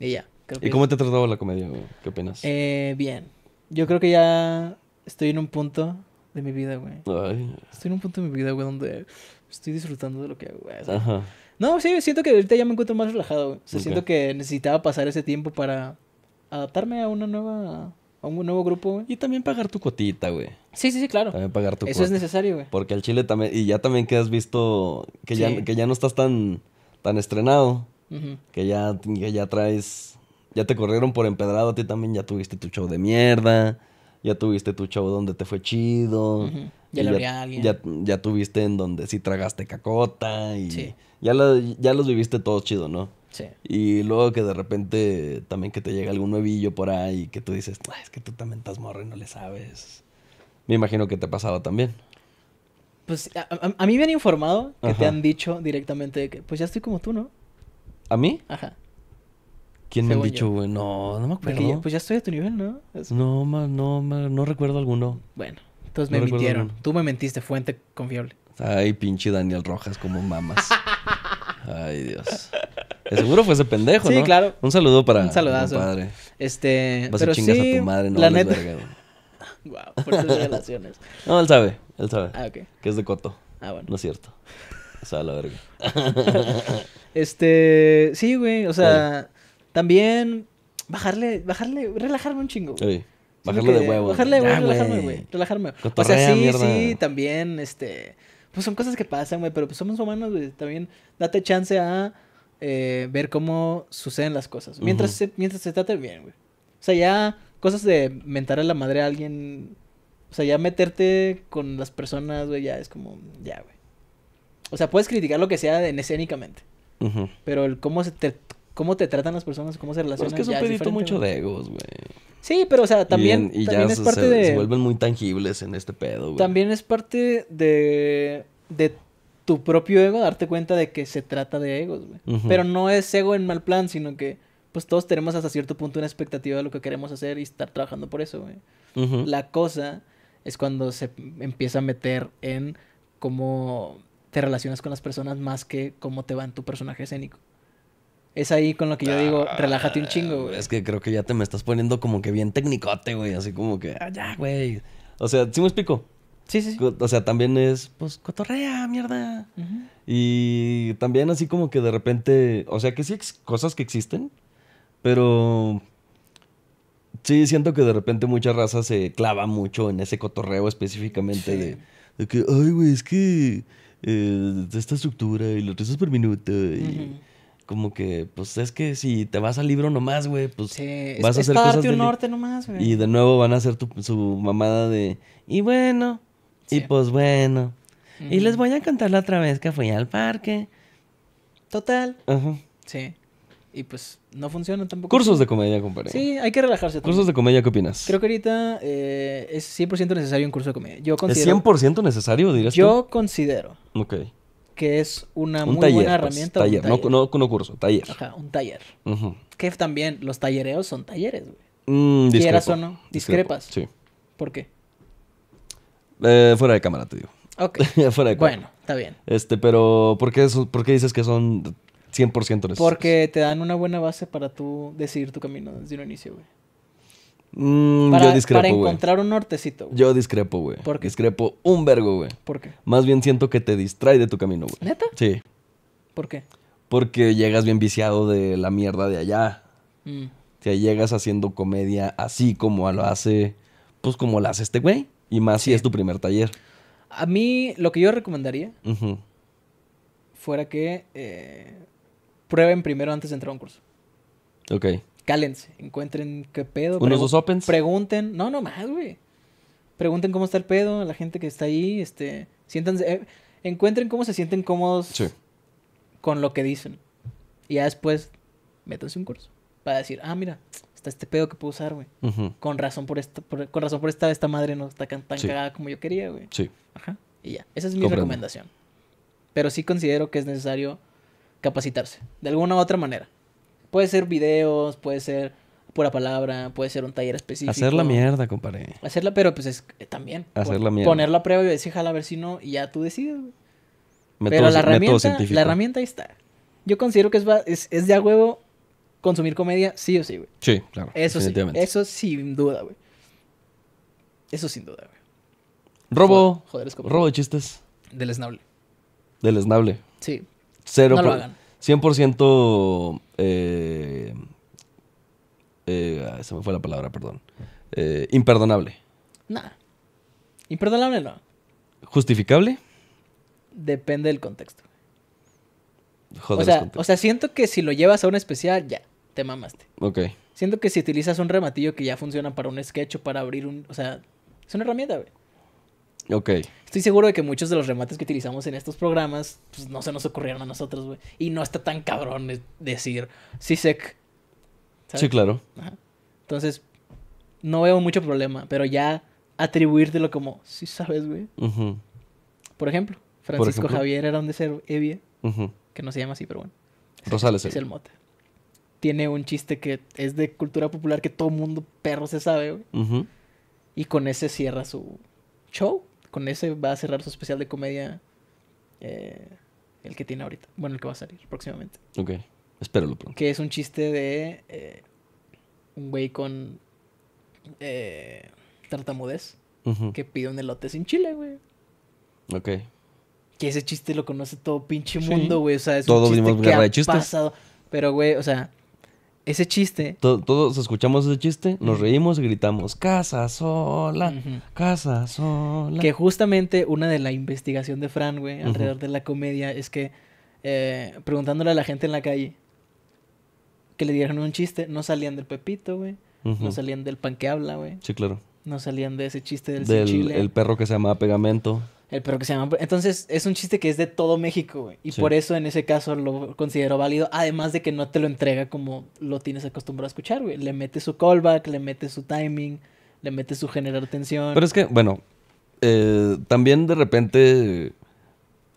Y ya. ¿Y cómo te ha tratado la comedia, güey? ¿Qué opinas? Eh, bien. Yo creo que ya estoy en un punto de mi vida, güey. Estoy en un punto de mi vida, güey, donde estoy disfrutando de lo que hago, güey. Ajá. No, sí, siento que ahorita ya me encuentro más relajado, güey. siento que necesitaba pasar ese tiempo para adaptarme a una nueva a un nuevo grupo, Y también pagar tu cotita, güey. Sí, sí, sí, claro. También pagar tu Eso es necesario, güey. Porque el Chile también, y ya también que has visto que, ya, que ya no estás tan, tan estrenado, que, ya, que ya traes, ya te corrieron por empedrado, a ti también ya tuviste tu show de mierda ya tuviste tu chavo donde te fue chido. Ya alguien. Ya, tuviste en donde sí tragaste cacota y ya, ya los viviste todos chido, ¿no? Sí. Y luego que de repente también que te llega algún nuevillo por ahí que tú dices, es que tú también estás morro y no le sabes. Me imagino que te ha pasado también. Pues a, mí me han informado que te han dicho directamente que pues ya estoy como tú, ¿no? ¿A mí? Ajá. ¿Quién me han dicho, güey? No, no me acuerdo. pues ya estoy a tu nivel, ¿no? No, no, no recuerdo alguno. Bueno, entonces me mintieron. Tú me mentiste, fuente confiable. Ay, pinche Daniel Rojas, como mamas. Ay, Dios. seguro fue ese pendejo, sí, ¿no? Sí, claro. Un saludo para. Un saludazo. Padre. Este. Vas pero a chingas sí, a tu madre, no la neta. Verga, wow, tus relaciones. No, él sabe, él sabe. Ah, ok. Que es de Coto. Ah, bueno. No es cierto. O sea, la verga. este. Sí, güey, o sea. También bajarle, bajarle, relajarme un chingo. Sí. Bajarle de huevo. Bajarle de huevo, relajarme, güey. Relajarme. o sea, sí, sí, también, este. Pues son cosas que pasan, güey, pero pues somos humanos, güey. También date chance a eh, ver cómo suceden las cosas. Mientras, se, mientras se trate bien, güey. O sea, ya cosas de mentar a la madre a alguien. O sea, ya meterte con las personas, güey, ya es como, ya, güey. O sea, puedes criticar lo que sea en escénicamente. Pero el cómo se te cómo te tratan las personas, cómo se relacionan. es que es un pedito mucho de egos, güey. Sí, pero o sea, también, y ya es parte se, de... Se vuelven muy tangibles en este pedo, güey. También es parte de, de tu propio ego darte cuenta de que se trata de egos, güey. Pero no es ego en mal plan, sino que pues todos tenemos hasta cierto punto una expectativa de lo que queremos hacer y estar trabajando por eso, güey. La cosa es cuando se empieza a meter en cómo te relacionas con las personas más que cómo te va en tu personaje escénico. Es ahí con lo que yo digo, ah, relájate un chingo, güey. Es que creo que ya te me estás poniendo como que bien tecnicote, güey. Así como que, ah, ya, güey. O sea, ¿sí me explico? Sí, sí. O sea, también es, pues, cotorrea, mierda. Y también así como que de repente, o sea, que sí cosas que existen, pero sí siento que de repente mucha raza se clava mucho en ese cotorreo específicamente de, que, ay, güey, es que eh, esta estructura y los utilizas por minuto y como que, pues es que si te vas al libro nomás, güey, pues vas a hacer cosas un norte nomás, güey. Y de nuevo van a hacer su mamada de, y bueno, y pues bueno. Y les voy a contar la otra vez que fui al parque. Total. Ajá. Sí. Y pues no funciona tampoco. Cursos de comedia, compadre. Sí, hay que relajarse. Cursos de comedia, ¿qué opinas? Creo que ahorita eh, es 100% necesario un curso de comedia. Yo considero, ¿Es 100% necesario, dirías tú? Yo considero. Ok que es una muy buena pues, herramienta. taller. Un taller. No, no, curso, taller. Ajá, un taller. Que también los tallereos son talleres, güey. Mm, Quieras o no, discrepas. sí. ¿Por qué? Eh, fuera de cámara, te digo. Ok. fuera de cámara. Bueno, está bien. Este, pero ¿por qué, eso, por qué dices que son 100% necesarios? Porque te dan una buena base para tú decidir tu camino desde un inicio, güey. Mm, yo discrepo, Para encontrar un nortecito. Yo discrepo, güey. ¿Por qué? Discrepo un vergo, güey. ¿Por qué? Más bien siento que te distrae de tu camino, güey. ¿Neta? Sí. ¿Por qué? Porque llegas bien viciado de la mierda de allá. Mm. Te llegas haciendo comedia así como lo hace, pues como lo hace este güey. Y más si es tu primer taller. A mí, lo que yo recomendaría fuera que eh, prueben primero antes de entrar a un curso. Ok cálense, encuentren qué pedo. dos opens. Pregunten, no, no más, güey. Pregunten cómo está el pedo, la gente que está ahí, este, siéntanse, eh, encuentren cómo se sienten cómodos con lo que dicen. Y ya después, métanse un curso para decir, ah, mira, está este pedo que puedo usar, güey. Con razón por esta, con razón por esta, esta madre no está tan, cagada como yo quería, güey. Sí. Ajá. Y ya, esa es mi recomendación. Pero sí considero que es necesario capacitarse, de alguna u otra manera. Puede ser videos, puede ser pura palabra, puede ser un taller específico. Hacer la mierda, compadre. Hacerla, pero pues es eh, también. Hacer la mierda. Poner la prueba y decir, jala, a ver si no, y ya tú decides. pero la herramienta, la herramienta ahí está. Yo considero que es, es, es de huevo consumir comedia, sí o sí, güey. Sí, claro. Eso sí, eso sin duda, güey. Eso sin duda, güey. Robo. Joder, es como robo de chistes. Del esnable. Del esnable. Sí. Cero. No hagan. 100% eh, eh, ah, se me fue la palabra, perdón. Eh, imperdonable. Nah. Imperdonable no. ¿Justificable? Depende del contexto. o sea, o sea, siento que si lo llevas a un especial, ya, te mamaste. Ok. Siento que si utilizas un rematillo que ya funciona para un sketch o para abrir un... O sea, es una herramienta, güey. Ok. Estoy seguro de que muchos de los remates que utilizamos en estos programas pues, no se nos ocurrieron a nosotros, güey. Y no está tan cabrón decir sí, sec Sí, claro. Entonces, no veo mucho problema, pero ya atribuírtelo como, sí sabes, güey. Por ejemplo, Francisco Javier era un de ser Evie, que no se llama así, pero bueno. Rosales. Es el mote. Tiene un chiste que es de cultura popular que todo mundo perro se sabe, güey. Y con ese cierra su show con ese va a cerrar su especial de comedia. Eh, el que tiene ahorita. Bueno, el que va a salir próximamente. Ok. Espéralo pronto. Que es un chiste de eh, un güey con eh, tartamudez que pide un elote sin chile, güey. Ok. Que ese chiste lo conoce todo pinche mundo, güey. O sea, es un chiste que ha pasado. Pero, güey, o sea, ese chiste. todos escuchamos ese chiste, nos reímos y gritamos, casa sola, casa sola. Que justamente una de la investigación de Fran, güey, alrededor de la comedia, es que eh, preguntándole a la gente en la calle que le dieran un chiste, no salían del Pepito, güey, no salían del pan que habla, güey. Sí, claro. No salían de ese chiste del, El perro que se llamaba Pegamento. El que se llama. Entonces, es un chiste que es de todo México, güey. Y por eso en ese caso lo considero válido. Además de que no te lo entrega como lo tienes acostumbrado a escuchar, güey. Le mete su callback, le mete su timing, le mete su generar tensión. Pero es que, bueno, eh, también de repente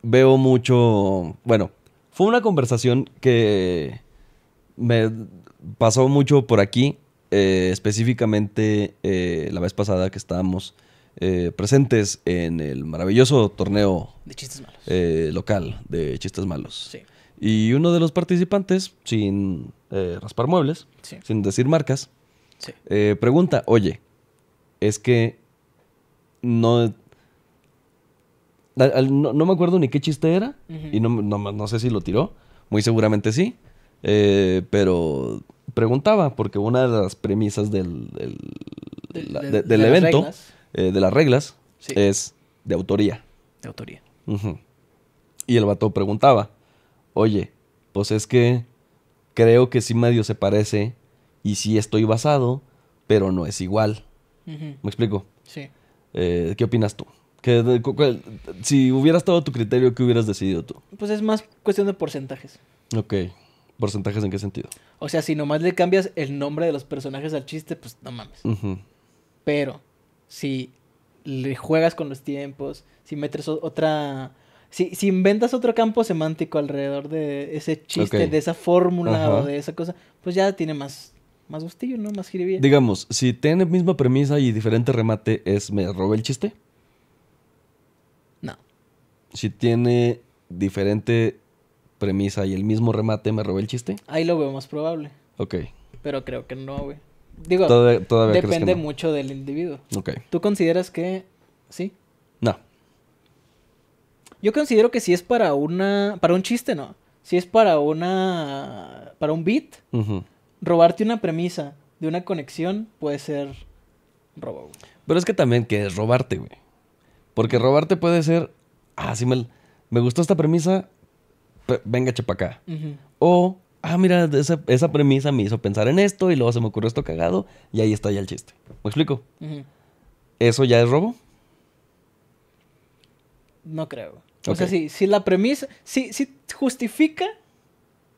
veo mucho. Bueno, fue una conversación que me pasó mucho por aquí. Eh, específicamente eh, la vez pasada que estábamos eh, presentes en el maravilloso torneo eh, local de chistes malos. Y uno de los participantes, sin eh, raspar muebles, sin decir marcas, pregunta, oye, es que no no, me acuerdo ni qué chiste era y no, sé si lo tiró. Muy seguramente sí. pero preguntaba, porque una de las premisas del, del, evento eh, de las reglas es de autoría. De autoría. Y el vato preguntaba, oye, pues es que creo que sí medio se parece y sí estoy basado, pero no es igual. ¿Me explico? Sí. Eh, ¿Qué opinas tú? si hubieras estado tu criterio, ¿qué hubieras decidido tú? Pues es más cuestión de porcentajes. Ok. ¿Porcentajes en qué sentido? O sea, si nomás le cambias el nombre de los personajes al chiste, pues no mames. Pero si le juegas con los tiempos, si metes otra... Si, inventas otro campo semántico alrededor de ese chiste, de esa fórmula o de esa cosa, pues ya tiene más, más gustillo, ¿no? Más jiribilla. Digamos, si tiene misma premisa y diferente remate, ¿es me robé el chiste? No. Si tiene diferente premisa y el mismo remate, ¿me robé el chiste? Ahí lo veo más probable. Ok. Pero creo que no, güey. Digo, depende mucho del individuo. Ok. ¿Tú consideras que sí? No. Yo considero que si es para una. para un chiste, no. Si es para una. para un beat, robarte una premisa de una conexión puede ser robo. Pero es que también que es robarte, güey. Porque robarte puede ser. Ah, sí, me, me gustó esta premisa. Venga, chepa acá. O ah, mira, esa, premisa me hizo pensar en esto y luego se me ocurrió esto cagado y ahí está ya el chiste. ¿Me explico? ¿Eso ya es robo? No creo. O sea, si, la premisa, si, si, justifica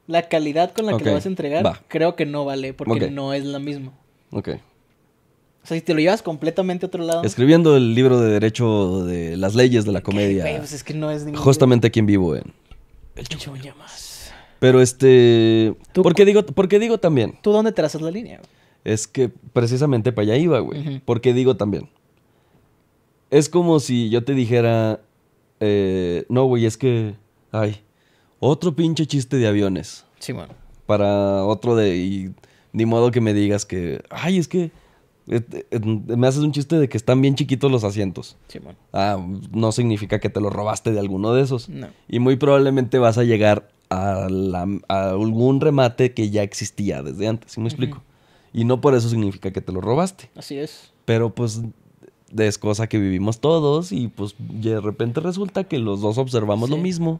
la calidad con la que lo vas a entregar, creo que no vale porque no es la misma. Ok. O sea, si te lo llevas completamente a otro lado. Escribiendo el libro de Derecho de las leyes de la comedia. Pues es que no es Justamente aquí en vivo en... El pero este. porque digo, digo también? ¿Tú dónde trazas la línea? Es que precisamente para allá iba, güey. Porque digo también? Es como si yo te dijera. Eh, no, güey, es que. Ay, otro pinche chiste de aviones. Sí, bueno. Para otro de. Y, ni modo que me digas que. Ay, es que. Eh, eh, me haces un chiste de que están bien chiquitos los asientos. Sí, bueno. Ah, no significa que te lo robaste de alguno de esos. No. Y muy probablemente vas a llegar a, algún remate que ya existía desde antes, ¿sí me explico? Y no por eso significa que te lo robaste. Así es. Pero pues es cosa que vivimos todos y pues de repente resulta que los dos observamos lo mismo.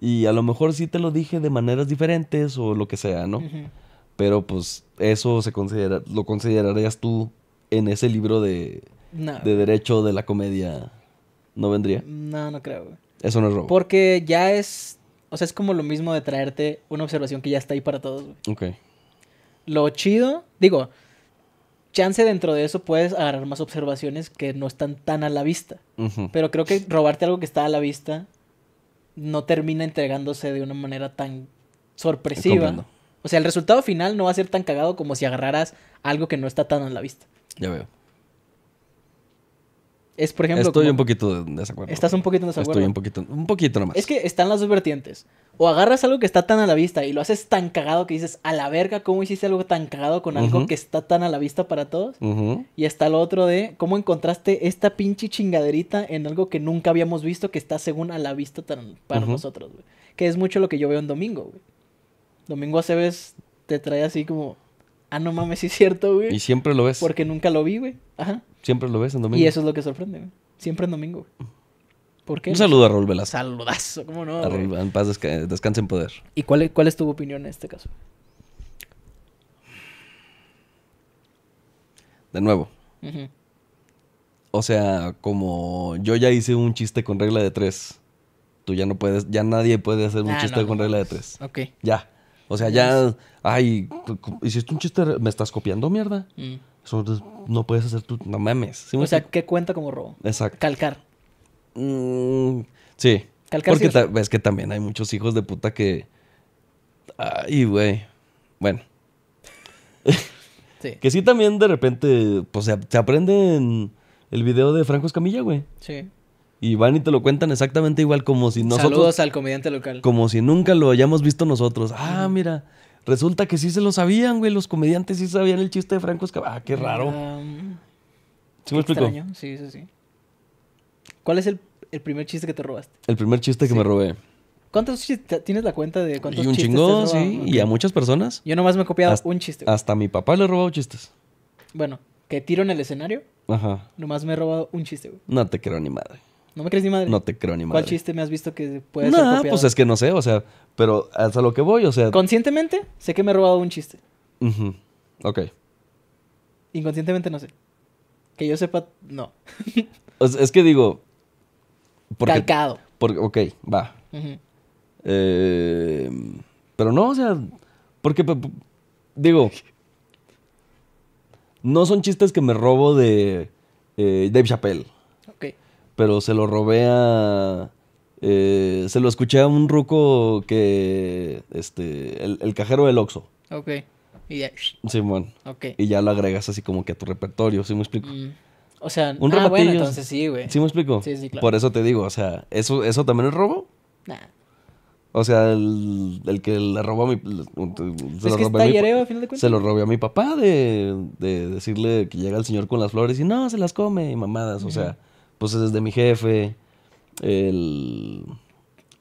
Y a lo mejor sí te lo dije de maneras diferentes o lo que sea, ¿no? Pero pues eso se considera, lo considerarías tú en ese libro de, de derecho de la comedia. ¿No vendría? No, no creo. Eso no es robo. Porque ya es o sea, es como lo mismo de traerte una observación que ya está ahí para todos, Ok. Lo chido, digo, chance dentro de eso puedes agarrar más observaciones que no están tan a la vista. Pero creo que robarte algo que está a la vista no termina entregándose de una manera tan sorpresiva. O sea, el resultado final no va a ser tan cagado como si agarraras algo que no está tan a la vista. Ya veo. Es, por ejemplo. Estoy un poquito en desacuerdo. Estás un poquito en desacuerdo. Estoy un poquito, un poquito nomás. Es que están las dos vertientes. O agarras algo que está tan a la vista y lo haces tan cagado que dices, a la verga, ¿cómo hiciste algo tan cagado con algo que está tan a la vista para todos? Y está lo otro de cómo encontraste esta pinche chingaderita en algo que nunca habíamos visto que está según a la vista para nosotros, güey. Que es mucho lo que yo veo en domingo, güey. Domingo veces te trae así como, ah, no mames, sí es cierto, güey. Y siempre lo ves. Porque nunca lo vi, güey. Ajá. Siempre lo ves en domingo. Y eso es lo que sorprende, Siempre en domingo. ¿Por qué? Un saludo a Raúl Saludazo, ¿cómo no? en paz, descanse en poder. ¿Y cuál, cuál es tu opinión en este caso? De nuevo. O sea, como yo ya hice un chiste con regla de tres, tú ya no puedes, ya nadie puede hacer un ah, chiste con regla de tres. Ok. Ya. O sea, ya, ay, hiciste un chiste, me estás copiando, mierda. Mm. Eso no puedes hacer tú, no mames. o sea, ¿qué cuenta como robo? Exacto. Calcar. Mm, sí. Calcar. Porque que también hay muchos hijos de puta que... Ay, güey. Bueno. que sí también de repente, pues se, aprenden el video de Franco Escamilla, güey. Sí. Y van y te lo cuentan exactamente igual como si nosotros... Saludos al comediante local. Como si nunca lo hayamos visto nosotros. Ah, mira Resulta que sí se lo sabían, güey. Los comediantes sí sabían el chiste de Franco Escamilla. Ah, qué raro. ¿Sí me explico? Sí, sí, sí. ¿Cuál es el, primer chiste que te robaste? El primer chiste que me robé. ¿Cuántos chistes? ¿Tienes la cuenta de cuántos chistes? Y un chingo, sí. Y a muchas personas. Yo nomás me he copiado un chiste. Hasta mi papá le he robado chistes. Bueno, que tiro en el escenario. Ajá. Nomás me he robado un chiste, güey. No te creo ni madre. No me crees ni madre. No te creo ni madre. ¿Cuál chiste me has visto que puede ser pues es que no sé, o sea, pero hasta lo que voy, o sea... Conscientemente sé que me he robado un chiste. Ok. Inconscientemente no sé. Que yo sepa, no. es, que digo... Calcado. Porque, ok, va. Em, pero no, o sea, porque... Digo... No son chistes que me robo de eh, Dave Chappelle. Ok pero se lo robé a... Eh, se lo escuché a un ruco que... Este, el, cajero del Oxxo. Ok. Y ya... Simón. ok. Y ya lo agregas así como que a tu repertorio, ¿sí me explico? Mm. O sea, un ah, bueno, entonces sí, güey. ¿Sí me explico? Sí, sí, claro. Por eso te digo, o sea, ¿eso, eso también es robo? Nah. O sea, el, el que le robó a mi... Se lo robó a mi, Se lo robé a mi papá de, de, decirle que llega el señor con las flores y no, se las come y mamadas, o sea pues desde mi jefe, el...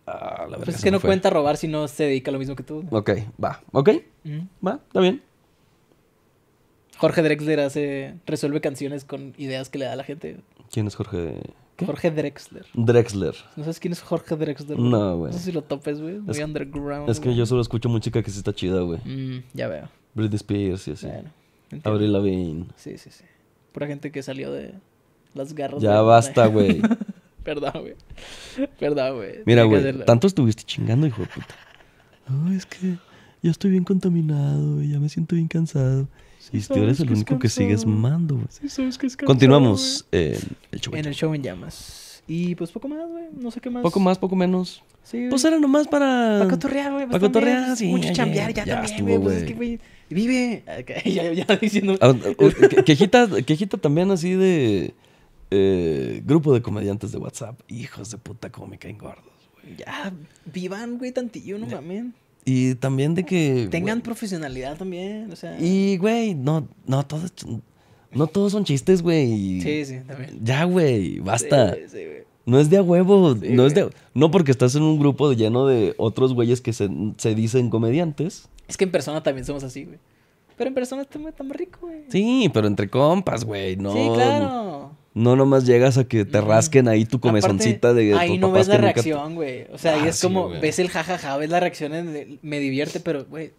Ah, la pues verdad es que no cuenta robar si no se dedica a lo mismo que tú. Ok, va. Ok, va, está bien. Jorge Drexler hace, resuelve canciones con ideas que le da a la gente. ¿Quién es Jorge? Jorge Drexler. Drexler. ¿No sabes quién es Jorge Drexler? No, güey. No sé si lo topes, güey. Muy underground. Es que yo solo escucho música que sí está chida, güey. Mm, ya veo. Britney Spears y así. Bueno, Avril Lavigne. Sí, sí, sí. Pura gente que salió de las garras. Ya basta, güey. Perdón, güey. Perdón, güey. Mira, güey. Tanto estuviste chingando, hijo de puta. No, es que ya estoy bien contaminado, y Ya me siento bien cansado. y tú eres el único que, sigues mando, güey. Sí, sabes que es cansado, Continuamos el show en, el show en llamas. Y pues poco más, güey. No sé qué más. Poco más, poco menos. Sí, pues era nomás para. Para cotorrear, güey. Pues, para cotorrear, sí. Mucho chambear, ya, también, güey. Pues es que, güey. Vive. ya, ya diciendo. Ah, uh, uh, quejita, quejita también así de. Eh, grupo de comediantes de WhatsApp. Hijos de puta, cómo me caen gordos, güey. Ya, vivan, güey, tantillo, no Y también de que. Tengan profesionalidad también, o sea. Y, güey, no, no, todos. No todos son chistes, güey. Sí, sí, también. Ya, güey, basta. No es de a huevo, no es de... No porque estás en un grupo lleno de otros güeyes que se, dicen comediantes. Es que en persona también somos así, güey. Pero en persona estamos muy, rico, güey. Sí, pero entre compas, güey, no. Sí, claro. No nomás llegas a que te rasquen ahí tu comezoncita de. Ahí no ves la reacción, güey. O sea, ahí ah, es como, ves el jajaja, ves la reacción, me divierte, pero, güey.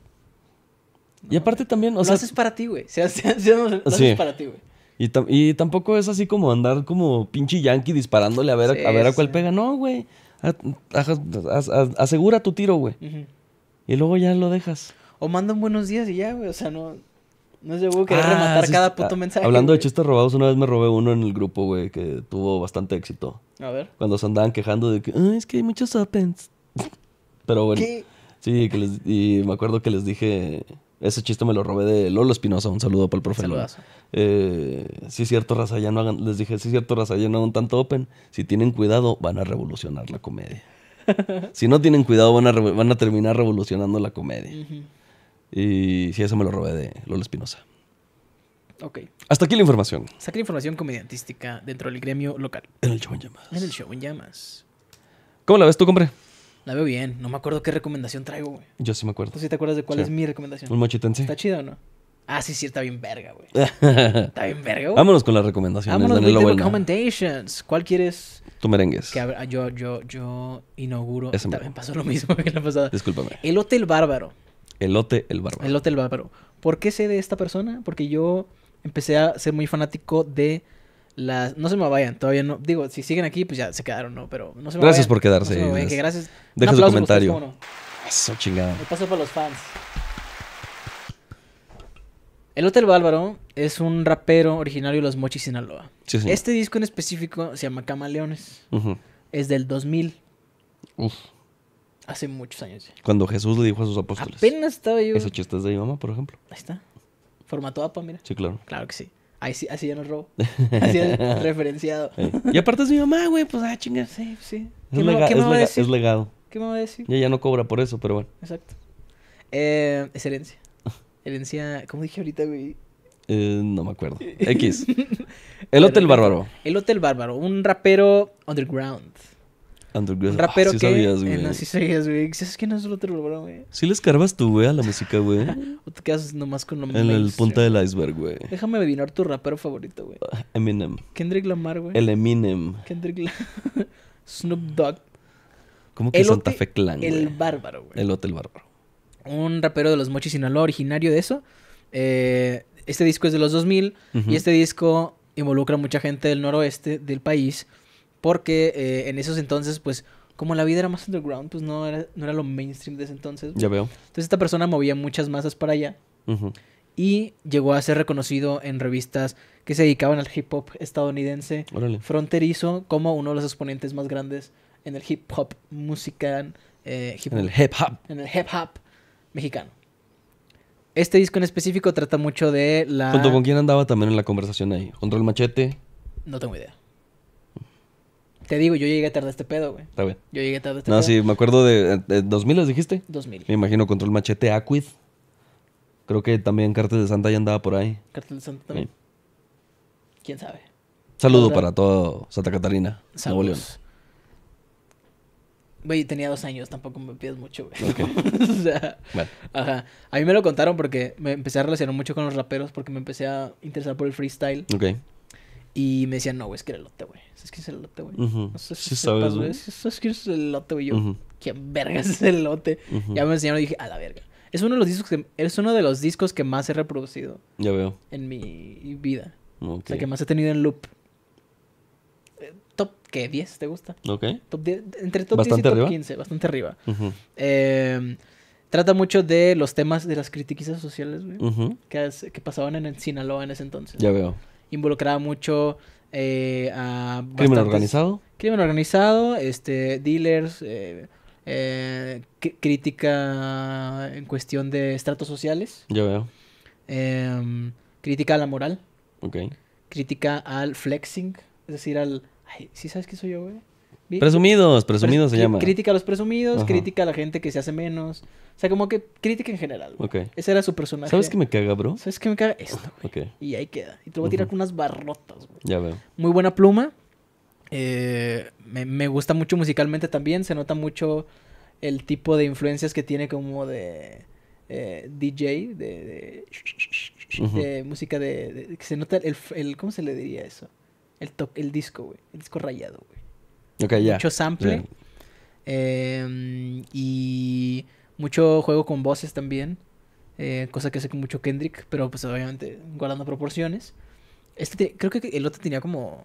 y aparte también, o sea. Lo haces para ti, güey. O para ti, güey. Y, tampoco es así como andar como pinche yankee disparándole a ver a, ver a cuál pega. No, güey. Asegura tu tiro, güey. Y luego ya lo dejas. O manda un buenos días y ya, güey. O sea, no. No sé, querer ah, rematar cada puto ah, mensaje. Hablando de chistes robados, una vez me robé uno en el grupo, güey, que tuvo bastante éxito. A ver. Cuando se andaban quejando de que, es que hay muchos opens. Pero bueno. Sí, y me acuerdo que les dije, ese chiste me lo robé de Lolo Espinosa, un saludo para el profe Un Eh, sí es cierto, raza, ya no hagan, les dije, sí es cierto, raza, ya no hagan tanto open. Si tienen cuidado, van a revolucionar la comedia. si no tienen cuidado, van a, van a terminar revolucionando la comedia. Y sí, eso me lo robé de Lola Espinosa. Ok. Hasta aquí la información. Hasta aquí la información comediantística dentro del gremio local. En el show en llamas. En el show en llamas. ¿Cómo la ves tú, compre? La veo bien. No me acuerdo qué recomendación traigo, güey. Yo sí me acuerdo. ¿Tú sí te acuerdas de cuál es mi recomendación? Un mochitense. ¿Está chido o no? Ah, sí, sí, está bien verga, güey. está bien verga, güey. Vámonos con las recomendaciones. Vámonos con las recomendaciones. ¿Cuál quieres? Tu merengues. yo, yo, yo inauguro. También pasó lo mismo que la pasada. Disculpame. El Hotel Bárbaro. Elote el Bárbaro. Elote el Bárbaro. ¿Por qué sé de esta persona? Porque yo empecé a ser muy fanático de las... No se me vayan, todavía no... Digo, si siguen aquí, pues ya se quedaron, ¿no? Pero no se me Gracias por quedarse. No se que gracias. Deja su comentario. Eso, chingada. Me paso para los fans. Elote El Hotel Bárbaro es un rapero originario de Los Mochis, Sinaloa. sí. Este disco en específico se llama Camaleones. Es del 2000. Uf. Hace muchos años. Ya. Cuando Jesús le dijo a sus apóstoles. Apenas estaba yo. Ese chiste es de mi mamá, por ejemplo. Ahí está. Formato APA, mira. Sí, claro. Claro que sí. Ahí sí, así ya no robo. Así es referenciado. Y aparte es mi mamá, güey, pues ah, chinga. Sí, sí. es, me, es, va a decir? es legado. ¿Qué me va a decir? Ella ya no cobra por eso, pero bueno. Exacto. Eh, es herencia. Herencia, ¿cómo dije ahorita, güey? Eh, no me acuerdo. X. El Hotel Bárbaro. El Hotel Bárbaro, un rapero underground. Andrew rapero sí que... sabías, güey. sí Es que no es otro lugar, güey. Sí le escarbas tú, güey, a la música, güey. o te quedas nomás con lo mismo. En el punta del iceberg, güey. Déjame adivinar tu rapero favorito, güey. Ah, Eminem. Kendrick Lamar, güey. El Eminem. Kendrick Lamar. Snoop Dogg. ¿Cómo que Santa Fe Clan, El Bárbaro, güey. El Hotel Bárbaro. Un rapero de los Mochis Sinaloa, originario de eso. Eh, este disco es de los 2000. Y este disco involucra a mucha gente del noroeste del país porque eh, en esos entonces, pues, como la vida era más underground, pues no era, no era lo mainstream de ese entonces. Ya veo. Entonces esta persona movía muchas masas para allá. Y llegó a ser reconocido en revistas que se dedicaban al hip hop estadounidense fronterizo como uno de los exponentes más grandes en el hip hop musical. Eh, en el hip hop. En el hip hop mexicano. Este disco en específico trata mucho de la... ¿Junto con quién andaba también en la conversación ahí? ¿Control el machete? No tengo idea. Te digo, yo llegué tarde a este pedo, güey. Está bien. Yo llegué tarde a este pedo. No, sí, me acuerdo de, 2000, eh, eh, ¿les dijiste? 2000. Me imagino, control machete, Aquid. Creo que también Cártel de Santa ya andaba por ahí. Cártel de Santa también. ¿Quién sabe? Saludo ¿Para? toda Santa Catarina, Saludos. León. Güey, tenía dos años, tampoco me pides mucho, güey. ajá. A mí me lo contaron porque me empecé a relacionar mucho con los raperos porque me empecé a interesar por el freestyle. Ok. Y me decían, no, güey, es que era lote, güey. es que es el lote, güey? No sé si güey. ¿Sabes que es el lote, güey? Yo, quién verga es el lote? Ya me enseñaron y dije, a la verga. Es uno de los discos que, es uno de los discos que más he reproducido. Ya veo. En mi vida. la O sea, que más he tenido en loop. Eh, top, ¿qué? ¿10 te gusta? Ok. Top entre top 10 y top 15, bastante arriba. Em, trata mucho de los temas de las critiquisas sociales, güey. Que, que, pasaban en el Sinaloa en ese entonces. Ya veo involucraba mucho eh, a... ¿Crimen organizado? Crimen organizado, este, dealers, eh, eh, crítica en cuestión de estratos sociales. Yo veo. Em, crítica a la moral. Ok. Crítica al flexing, es decir, al... Ay, ¿Sí sabes qué soy yo, güey? Presumidos, presumidos se llama. Crítica a los presumidos, crítica a la gente que se hace menos. O sea, como que crítica en general. Güey. Ese era su personaje. ¿Sabes qué me caga, bro? ¿Sabes qué me caga? Esto, güey. Y ahí queda. Y te voy a tirar con unas barrotas, güey. Ya veo. Muy buena pluma. Eh, me, gusta mucho musicalmente también. Se nota mucho el tipo de influencias que tiene como de eh, DJ, de, música de, Se nota el, ¿Cómo se le diría eso? El, el disco, güey. El disco rayado, güey. Mucho sample. Em, y mucho juego con voces también. Eh, cosa que hace mucho Kendrick, pero pues obviamente guardando proporciones. Este creo que el otro tenía como.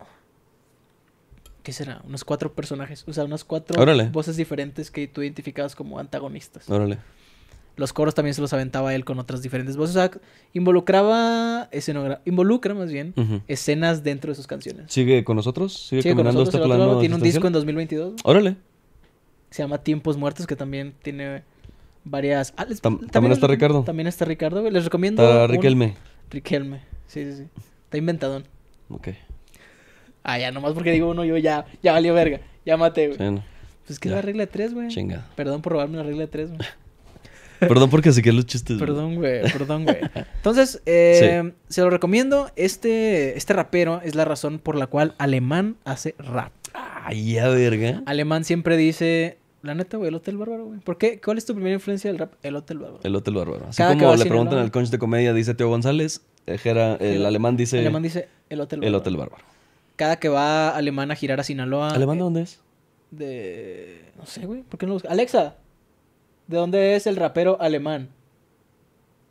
¿Qué será? Unos cuatro personajes. O sea, unas cuatro voces diferentes que tú identificabas como antagonistas. Órale. Los coros también se los aventaba él con otras diferentes voces. O sea, involucraba escenografía, involucra más bien escenas dentro de sus canciones. ¿Sigue con nosotros? ¿Sigue, con nosotros? Este tiene un disco en 2022. Órale. Se llama Tiempos Muertos, que también tiene varias... Ah, también, está Ricardo. También está Ricardo, Les recomiendo... Está Riquelme. Riquelme, sí, sí, sí. Está inventadón. Ok. Ah, ya, nomás porque digo uno, yo ya, ya valió verga. Ya güey. Pues que es la regla de tres, güey. Perdón por robarme la regla de tres, güey. Perdón porque así que los chistes. Perdón, güey, perdón, güey. Entonces, eh, se lo recomiendo. Este, este rapero es la razón por la cual Alemán hace rap. Ay, ya, verga. Alemán siempre dice, la neta, güey, el Hotel Bárbaro, güey. ¿Por qué? ¿Cuál es tu primera influencia del rap? El Hotel Bárbaro. El Hotel Bárbaro. Así como le preguntan al conch de comedia, dice Teo González. Eh, el, alemán dice... El alemán dice el Hotel Bárbaro. El Hotel Bárbaro. Cada que va Alemán a girar a Sinaloa... ¿Alemán de eh, dónde es? De... No sé, güey. ¿Por qué no lo busca? Alexa, ¿De dónde es el rapero alemán?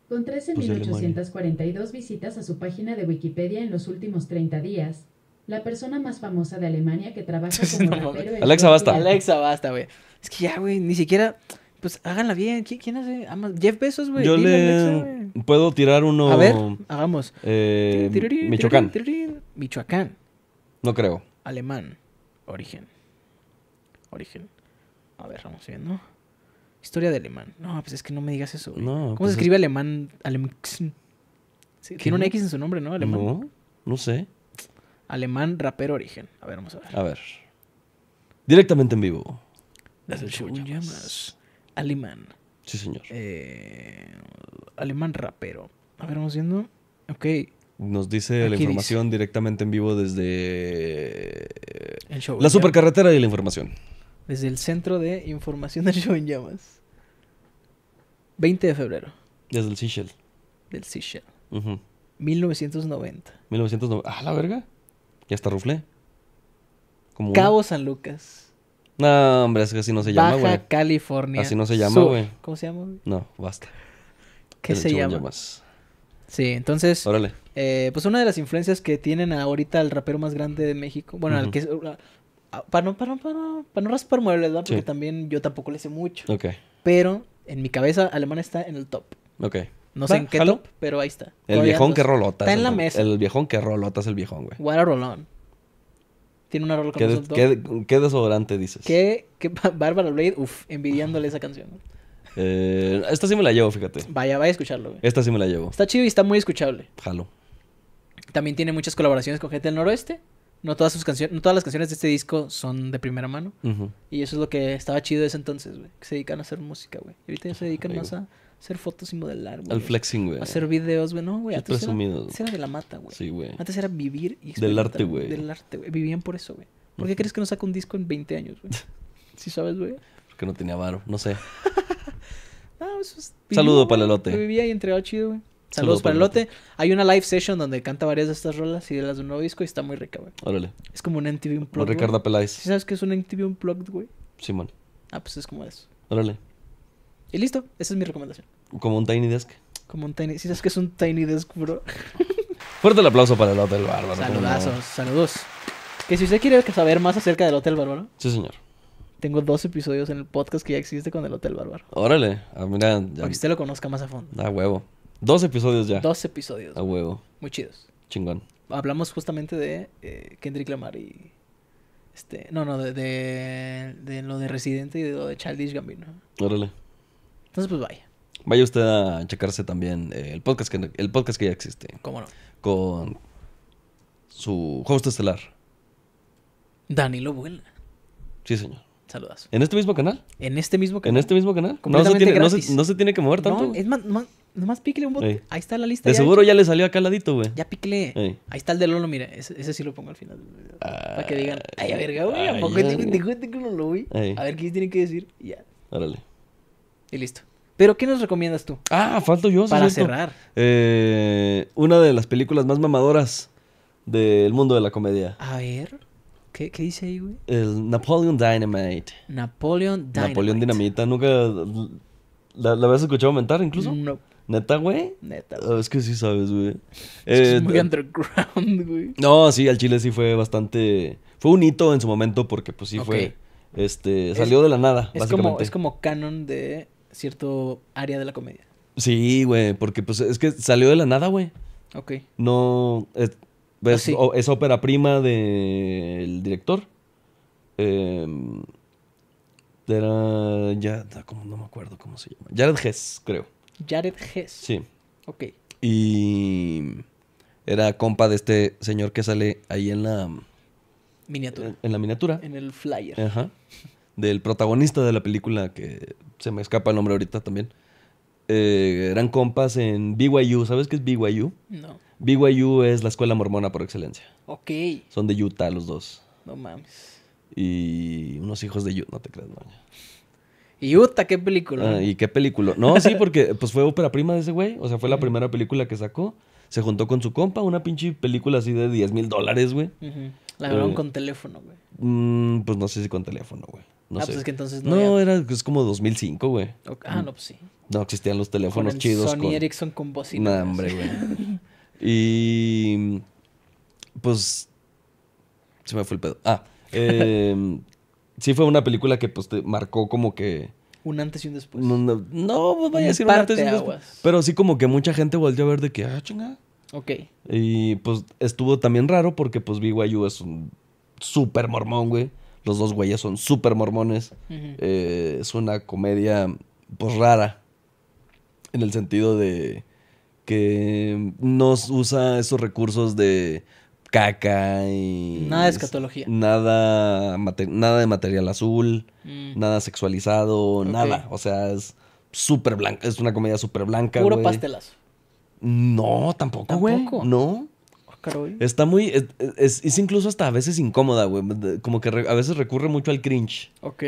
Con 13.842 pues visitas a su página de Wikipedia en los últimos 30 días, la persona más famosa de Alemania que trabaja como rapero... Alexa, basta. Alexa, basta, güey. Es que ya, güey, ni siquiera... Pues háganla bien. ¿Quién, hace? Ah, Jeff Bezos, güey. Yo le puedo tirar uno... A ver, hagamos. Eh, Michoacán. Michoacán. No creo. Alemán. Origen. Origen. A ver, vamos viendo. Historia de alemán. No, pues es que no me digas eso. ¿Cómo pues se escribe alemán? Tiene una X en su nombre, ¿no? Alemán. No, no sé. Alemán rapero origen. A ver, vamos a ver. A ver. Directamente en vivo. Desde el show llamas. Alemán. Sí, señor. Eh, alemán rapero. A ver, vamos viendo. Ok. Nos dice la información directamente en vivo desde la supercarretera y la información. Desde el centro de información del show en llamas. 20 de febrero. Desde el Seychelles. Del Seychelles. Uh 1990. 1990. Ah, la verga. Ya está ruflé. Cabo San Lucas. No, hombre, es que así no se llama, güey. Baja California. Así no se llama, güey. ¿Cómo se llama? güey? No, basta. ¿Qué se llama? Llamas. Sí, entonces. Órale. Eh, pues una de las influencias que tienen ahorita al rapero más grande de México. Bueno, al que. Uh, ah, para no, para, no, para, no, para no raspar muebles, ¿verdad? Porque también yo tampoco le sé mucho. Ok. Pero en mi cabeza, Alemán está en el top. Ok. No sé en qué top, pero ahí está. El viejón que rolota. Está en la mesa. El viejón que rolota es el viejón, güey. What a Tiene una rola con ¿Qué, qué, desodorante dices? ¿Qué, qué Bárbara Blade? Uf, envidiándole esa canción. Eh, esta sí me la llevo, fíjate. Vaya, vaya a escucharlo, güey. Esta sí me la llevo. Está chido y está muy escuchable. Jalo. También tiene muchas colaboraciones con gente del noroeste. No todas sus canciones, no todas las canciones de este disco son de primera mano. Y eso es lo que estaba chido de ese entonces, güey. Que se dedican a hacer música, güey. Y ahorita ya se ah, dedican más a hacer fotos y modelar, güey. Al flexing, güey. A Hacer videos, güey. No, güey. Antes, era de la mata, güey. Sí, güey. Antes era vivir y Del arte, güey. Del arte, güey. Vivían por eso, güey. ¿Por qué crees que no saca un disco en 20 años, güey? Si sabes, güey? Porque no tenía varo, no sé. no, eso Saludo para Vivía y entregaba chido, güey. Saludos para el lote. Hay una live session donde canta varias de estas rolas y de las de un nuevo disco y está muy rica, güey. Órale. Es como un MTV Unplugged. Con Ricardo sabes qué es un MTV Unplugged, güey? Simón. ah, pues es como eso. Órale. Y listo, esa es mi recomendación. Como un Tiny Desk. Como un Tiny... Si sabes que es un Tiny Desk, bro? Fuerte el aplauso para el Hotel Bárbaro. Saludazos, saludos. Que si usted quiere saber más acerca del Hotel Bárbaro. Sí, señor. Tengo dos episodios en el podcast que ya existe con el Hotel Bárbaro. Órale. Ah, mira, Para que usted lo conozca más a fondo. Ah, huevo. Dos episodios ya. Dos episodios. A huevo. Muy chidos. Chingón. Hablamos justamente de eh, Kendrick Lamar y. Este, no, no, de, de, lo de Residente y de lo de Childish Gambino. Órale. Entonces, pues vaya. Vaya usted a checarse también eh, el, podcast que, el podcast que ya existe. ¿Cómo no? Con su host estelar. Danilo Buena. Sí, señor. Saludazo. ¿En este mismo canal? En este mismo canal. ¿En este mismo canal? No se tiene, no se, tiene que mover tanto. No, es más Nomás píquele un bote Ahí está la lista. De seguro ya le salió acá al ladito, güey. Ya píquele. Ahí está el de Lolo, mire. Ese, sí lo pongo al final del video. para que digan, ay, a verga, güey. A este este lo A ver qué tienen que decir. ya. Órale. Y listo. Pero, ¿qué nos recomiendas tú? Ah, falto yo. Para cerrar. Eh, una de las películas más mamadoras del mundo de la comedia. A ver. ¿Qué, ¿Qué, dice ahí, güey? El Napoleon Dynamite. Napoleon Dynamite. Napoleon Dynamita, Nunca. ¿La, la habías escuchado aumentar incluso? No. ¿Neta, güey? Neta. Ah, es que sí sabes, güey. Es, eh, muy eh, underground, güey. No, sí, al Chile sí fue bastante. Fue un hito en su momento porque, pues sí fue. Este, salió de la nada, es básicamente. Como, es como canon de cierto área de la comedia. Sí, güey, porque pues es que salió de la nada, güey. Ok. No. Es, ah, es, ópera prima del director. Em, era. Ya, como, no me acuerdo cómo se llama. Jared Hess, creo. Jared Hess. Sí. Ok. Y era compa de este señor que sale ahí en la... Miniatura. En, la miniatura. En el flyer. Ajá. Del protagonista de la película, que se me escapa el nombre ahorita también. Eh, eran compas en BYU. ¿Sabes qué es BYU? No. BYU es la escuela mormona por excelencia. Ok. Son de Utah los dos. No mames. Y unos hijos de Utah, no te creas, no. Y Utah, qué película. Ah, y qué película. No, sí, porque pues fue ópera prima de ese güey. O sea, fue la primera película que sacó. Se juntó con su compa, una pinche película así de 10 mil dólares, güey. La grabaron eh, con teléfono, güey. Mm, pues no sé si con teléfono, güey. No ah, pues es que entonces no. No, era pues, como 2005, güey. Ah, no, pues sí. No existían los teléfonos con el chidos. Sony con... Ericsson con bocina. Nah, hombre, güey. y. Pues. Se me fue el pedo. Ah. Eh, sí fue una película que pues te marcó como que... Un antes y un después. No, no, pues, vaya a decir un antes y un después. Pero sí como que mucha gente volvió a ver de que, ah, chingada. Ok. Y pues estuvo también raro porque pues BYU es un súper mormón, güey. Los dos güeyes son súper mormones. Eh, es una comedia pues rara. En el sentido de que no usa esos recursos de caca y... Nada de escatología. Nada, nada de material azul, mm. nada sexualizado, nada. O sea, es súper blanca, es una comedia súper blanca. Puro pastelazo. No, tampoco, güey. No. Ah, Está muy. Es, incluso hasta a veces incómoda, güey. Como que a veces recurre mucho al cringe. Ok.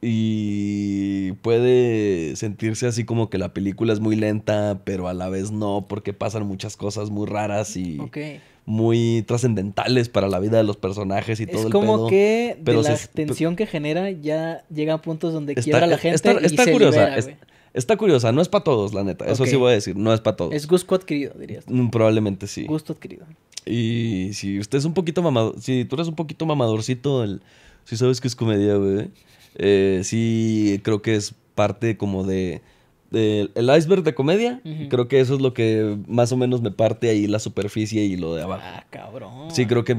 Y puede sentirse así como que la película es muy lenta, pero a la vez no, porque pasan muchas cosas muy raras y. Ok muy trascendentales para la vida de los personajes y todo el Es como que de la tensión que genera ya llega a puntos donde quiera la e-, gente está, curiosa, Está curiosa, no es para todos, la neta. Eso sí voy a decir, no es para todos. Es gusto adquirido, dirías. Mm, probablemente sí. Gusto adquirido. Y si usted es un poquito mamador, si tú eres un poquito mamadorcito, el, si sabes que es comedia, güey, eh, sí creo que es parte como de el iceberg de comedia. Creo que eso es lo que más o menos me parte ahí la superficie y lo de abajo. Ah, cabrón. Sí, creo que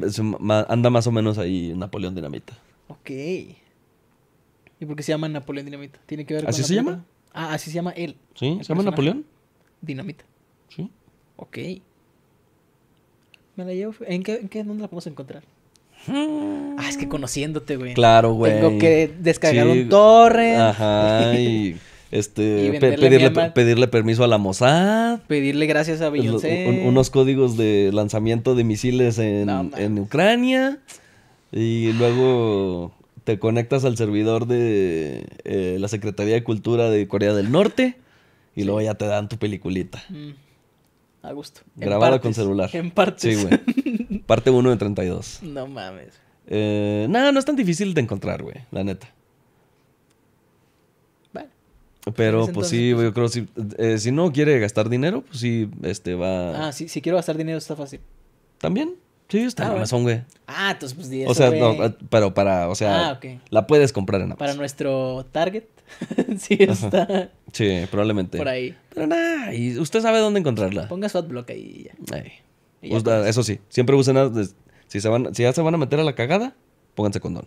anda más o menos ahí Napoleón Dinamita. Ok. ¿Y por qué se llama Napoleón Dinamita? ¿Tiene que ver con ¿Así se llama? Ah, así se llama él. ¿Sí? ¿Se llama Napoleón? Dinamita. Sí. Ok. Me la llevo. ¿En qué, en dónde la podemos encontrar? Mm. Ah, es que conociéndote, güey. Claro, güey. Tengo que descargar un torre. Ajá. Este, pedirle, permiso a la Mossad. Pedirle gracias a Beyoncé. unos códigos de lanzamiento de misiles en, Ucrania. Y luego te conectas al servidor de eh, la Secretaría de Cultura de Corea del Norte. Y luego ya te dan tu peliculita. Mm. A gusto. Grabada con celular. En parte Sí, güey. Parte 1 de 32. No mames. Eh, nada, no es tan difícil de encontrar, güey. La neta. Pero pues, pues sí, pues yo creo si, eh, si no quiere gastar dinero, pues sí, este va. Ah, sí, si quiero gastar dinero está fácil. También. Sí, está ah, en güey. Ah, entonces pues O sea, no, ah, pero para, o sea, ah, la puedes comprar en Amazon. Para nuestro target, sí está. Sí, probablemente. Por ahí. Pero nada, y usted sabe dónde encontrarla. Ponga su adblock ahí ya. Pues. eso sí, siempre usen, si, se van, si ya se van a meter a la cagada, pónganse condón.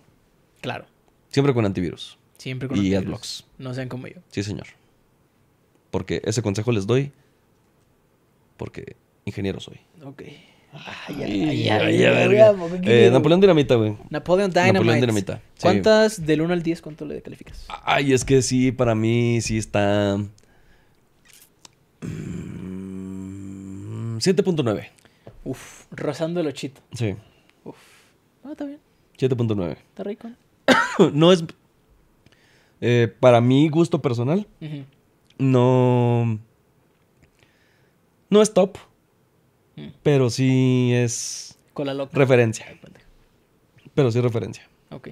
Claro. Siempre con antivirus. Siempre con y adblocks. No sean como yo. Sí, señor. Porque ese consejo les doy porque ingeniero soy. Ok. Napoleón Dinamita, güey. Napoleón Dynamite. Napoleón Dinamita. ¿Cuántas del 1 al 10 cuánto le calificas? Ay, es que sí, para mí sí está. 7.9. Mm, Uf, rozando el ochito. Sí. Uf. Ah, está bien. 7.9. Está rico. no es eh, para mi gusto personal, no. No es top. Mm. Pero sí es. la loca. Referencia. Pero sí referencia. Ok.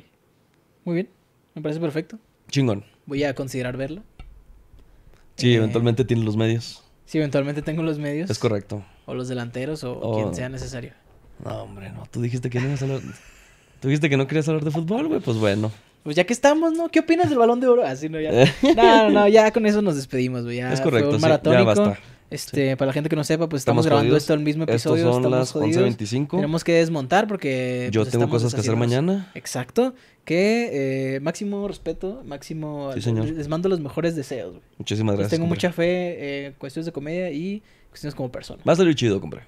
Muy bien. Me parece perfecto. Chingón. Voy a considerar verlo Sí, eh, eventualmente tiene los medios. Sí, eventualmente tengo los medios. Es correcto. O los delanteros o, quien sea necesario. No, hombre, no. Tú dijiste que no hablar. Tú dijiste que no querías hablar de fútbol, güey. Pues bueno pues ya que estamos, ¿no? ¿Qué opinas del balón de oro? Así, ¿no? Ya... No, no, ya con eso nos despedimos, güey. es correcto, fue un maratónico. ya basta. Este, para la gente que no sepa, pues estamos, grabando esto el mismo episodio. Estos son las 11.25. Tenemos que desmontar porque. Pues, Yo tengo cosas que hacer mañana. Exacto. Que eh, máximo respeto, máximo. Sí, señor. Les mando los mejores deseos, güey. Muchísimas gracias. tengo mucha fe en eh, cuestiones de comedia y cuestiones como persona. Va a salir chido, compra.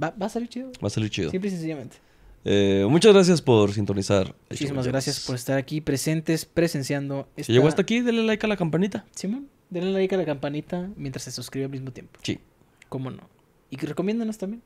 Va, va a salir chido. Va a salir chido. Simple y sencillamente. Eh, muchas gracias por sintonizar. Muchísimas gracias por estar aquí presentes, presenciando. Si llegó hasta aquí, denle like a la campanita. Sí, man. denle like a la campanita mientras se suscribe al mismo tiempo. Sí. ¿Cómo no? Y recomiéndanos también.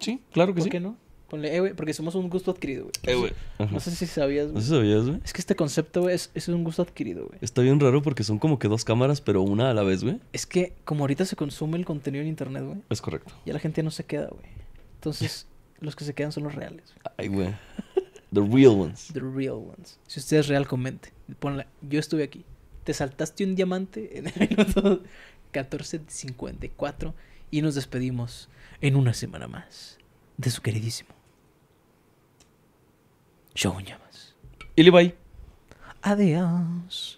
Sí, claro que sí. ¿Por qué no? Ponle, eh, güey, porque somos un gusto adquirido, güey. Eh, güey. No sé si sabías, güey. No sé si sabías, güey. Es que este concepto, es, es un gusto adquirido, güey. Está bien raro porque son como que dos cámaras, pero una a la vez, güey. Es que como ahorita se consume el contenido en internet, güey. Es correcto. Ya la gente no se queda, güey. Entonces, los que se quedan son los reales. Ay, güey. The real ones. The real ones. Si usted es real, comente. Yo estuve aquí. Te saltaste un diamante en el minuto 14.54 y nos despedimos en una semana más de su queridísimo Shogun Llamas. Y le bye. Adiós.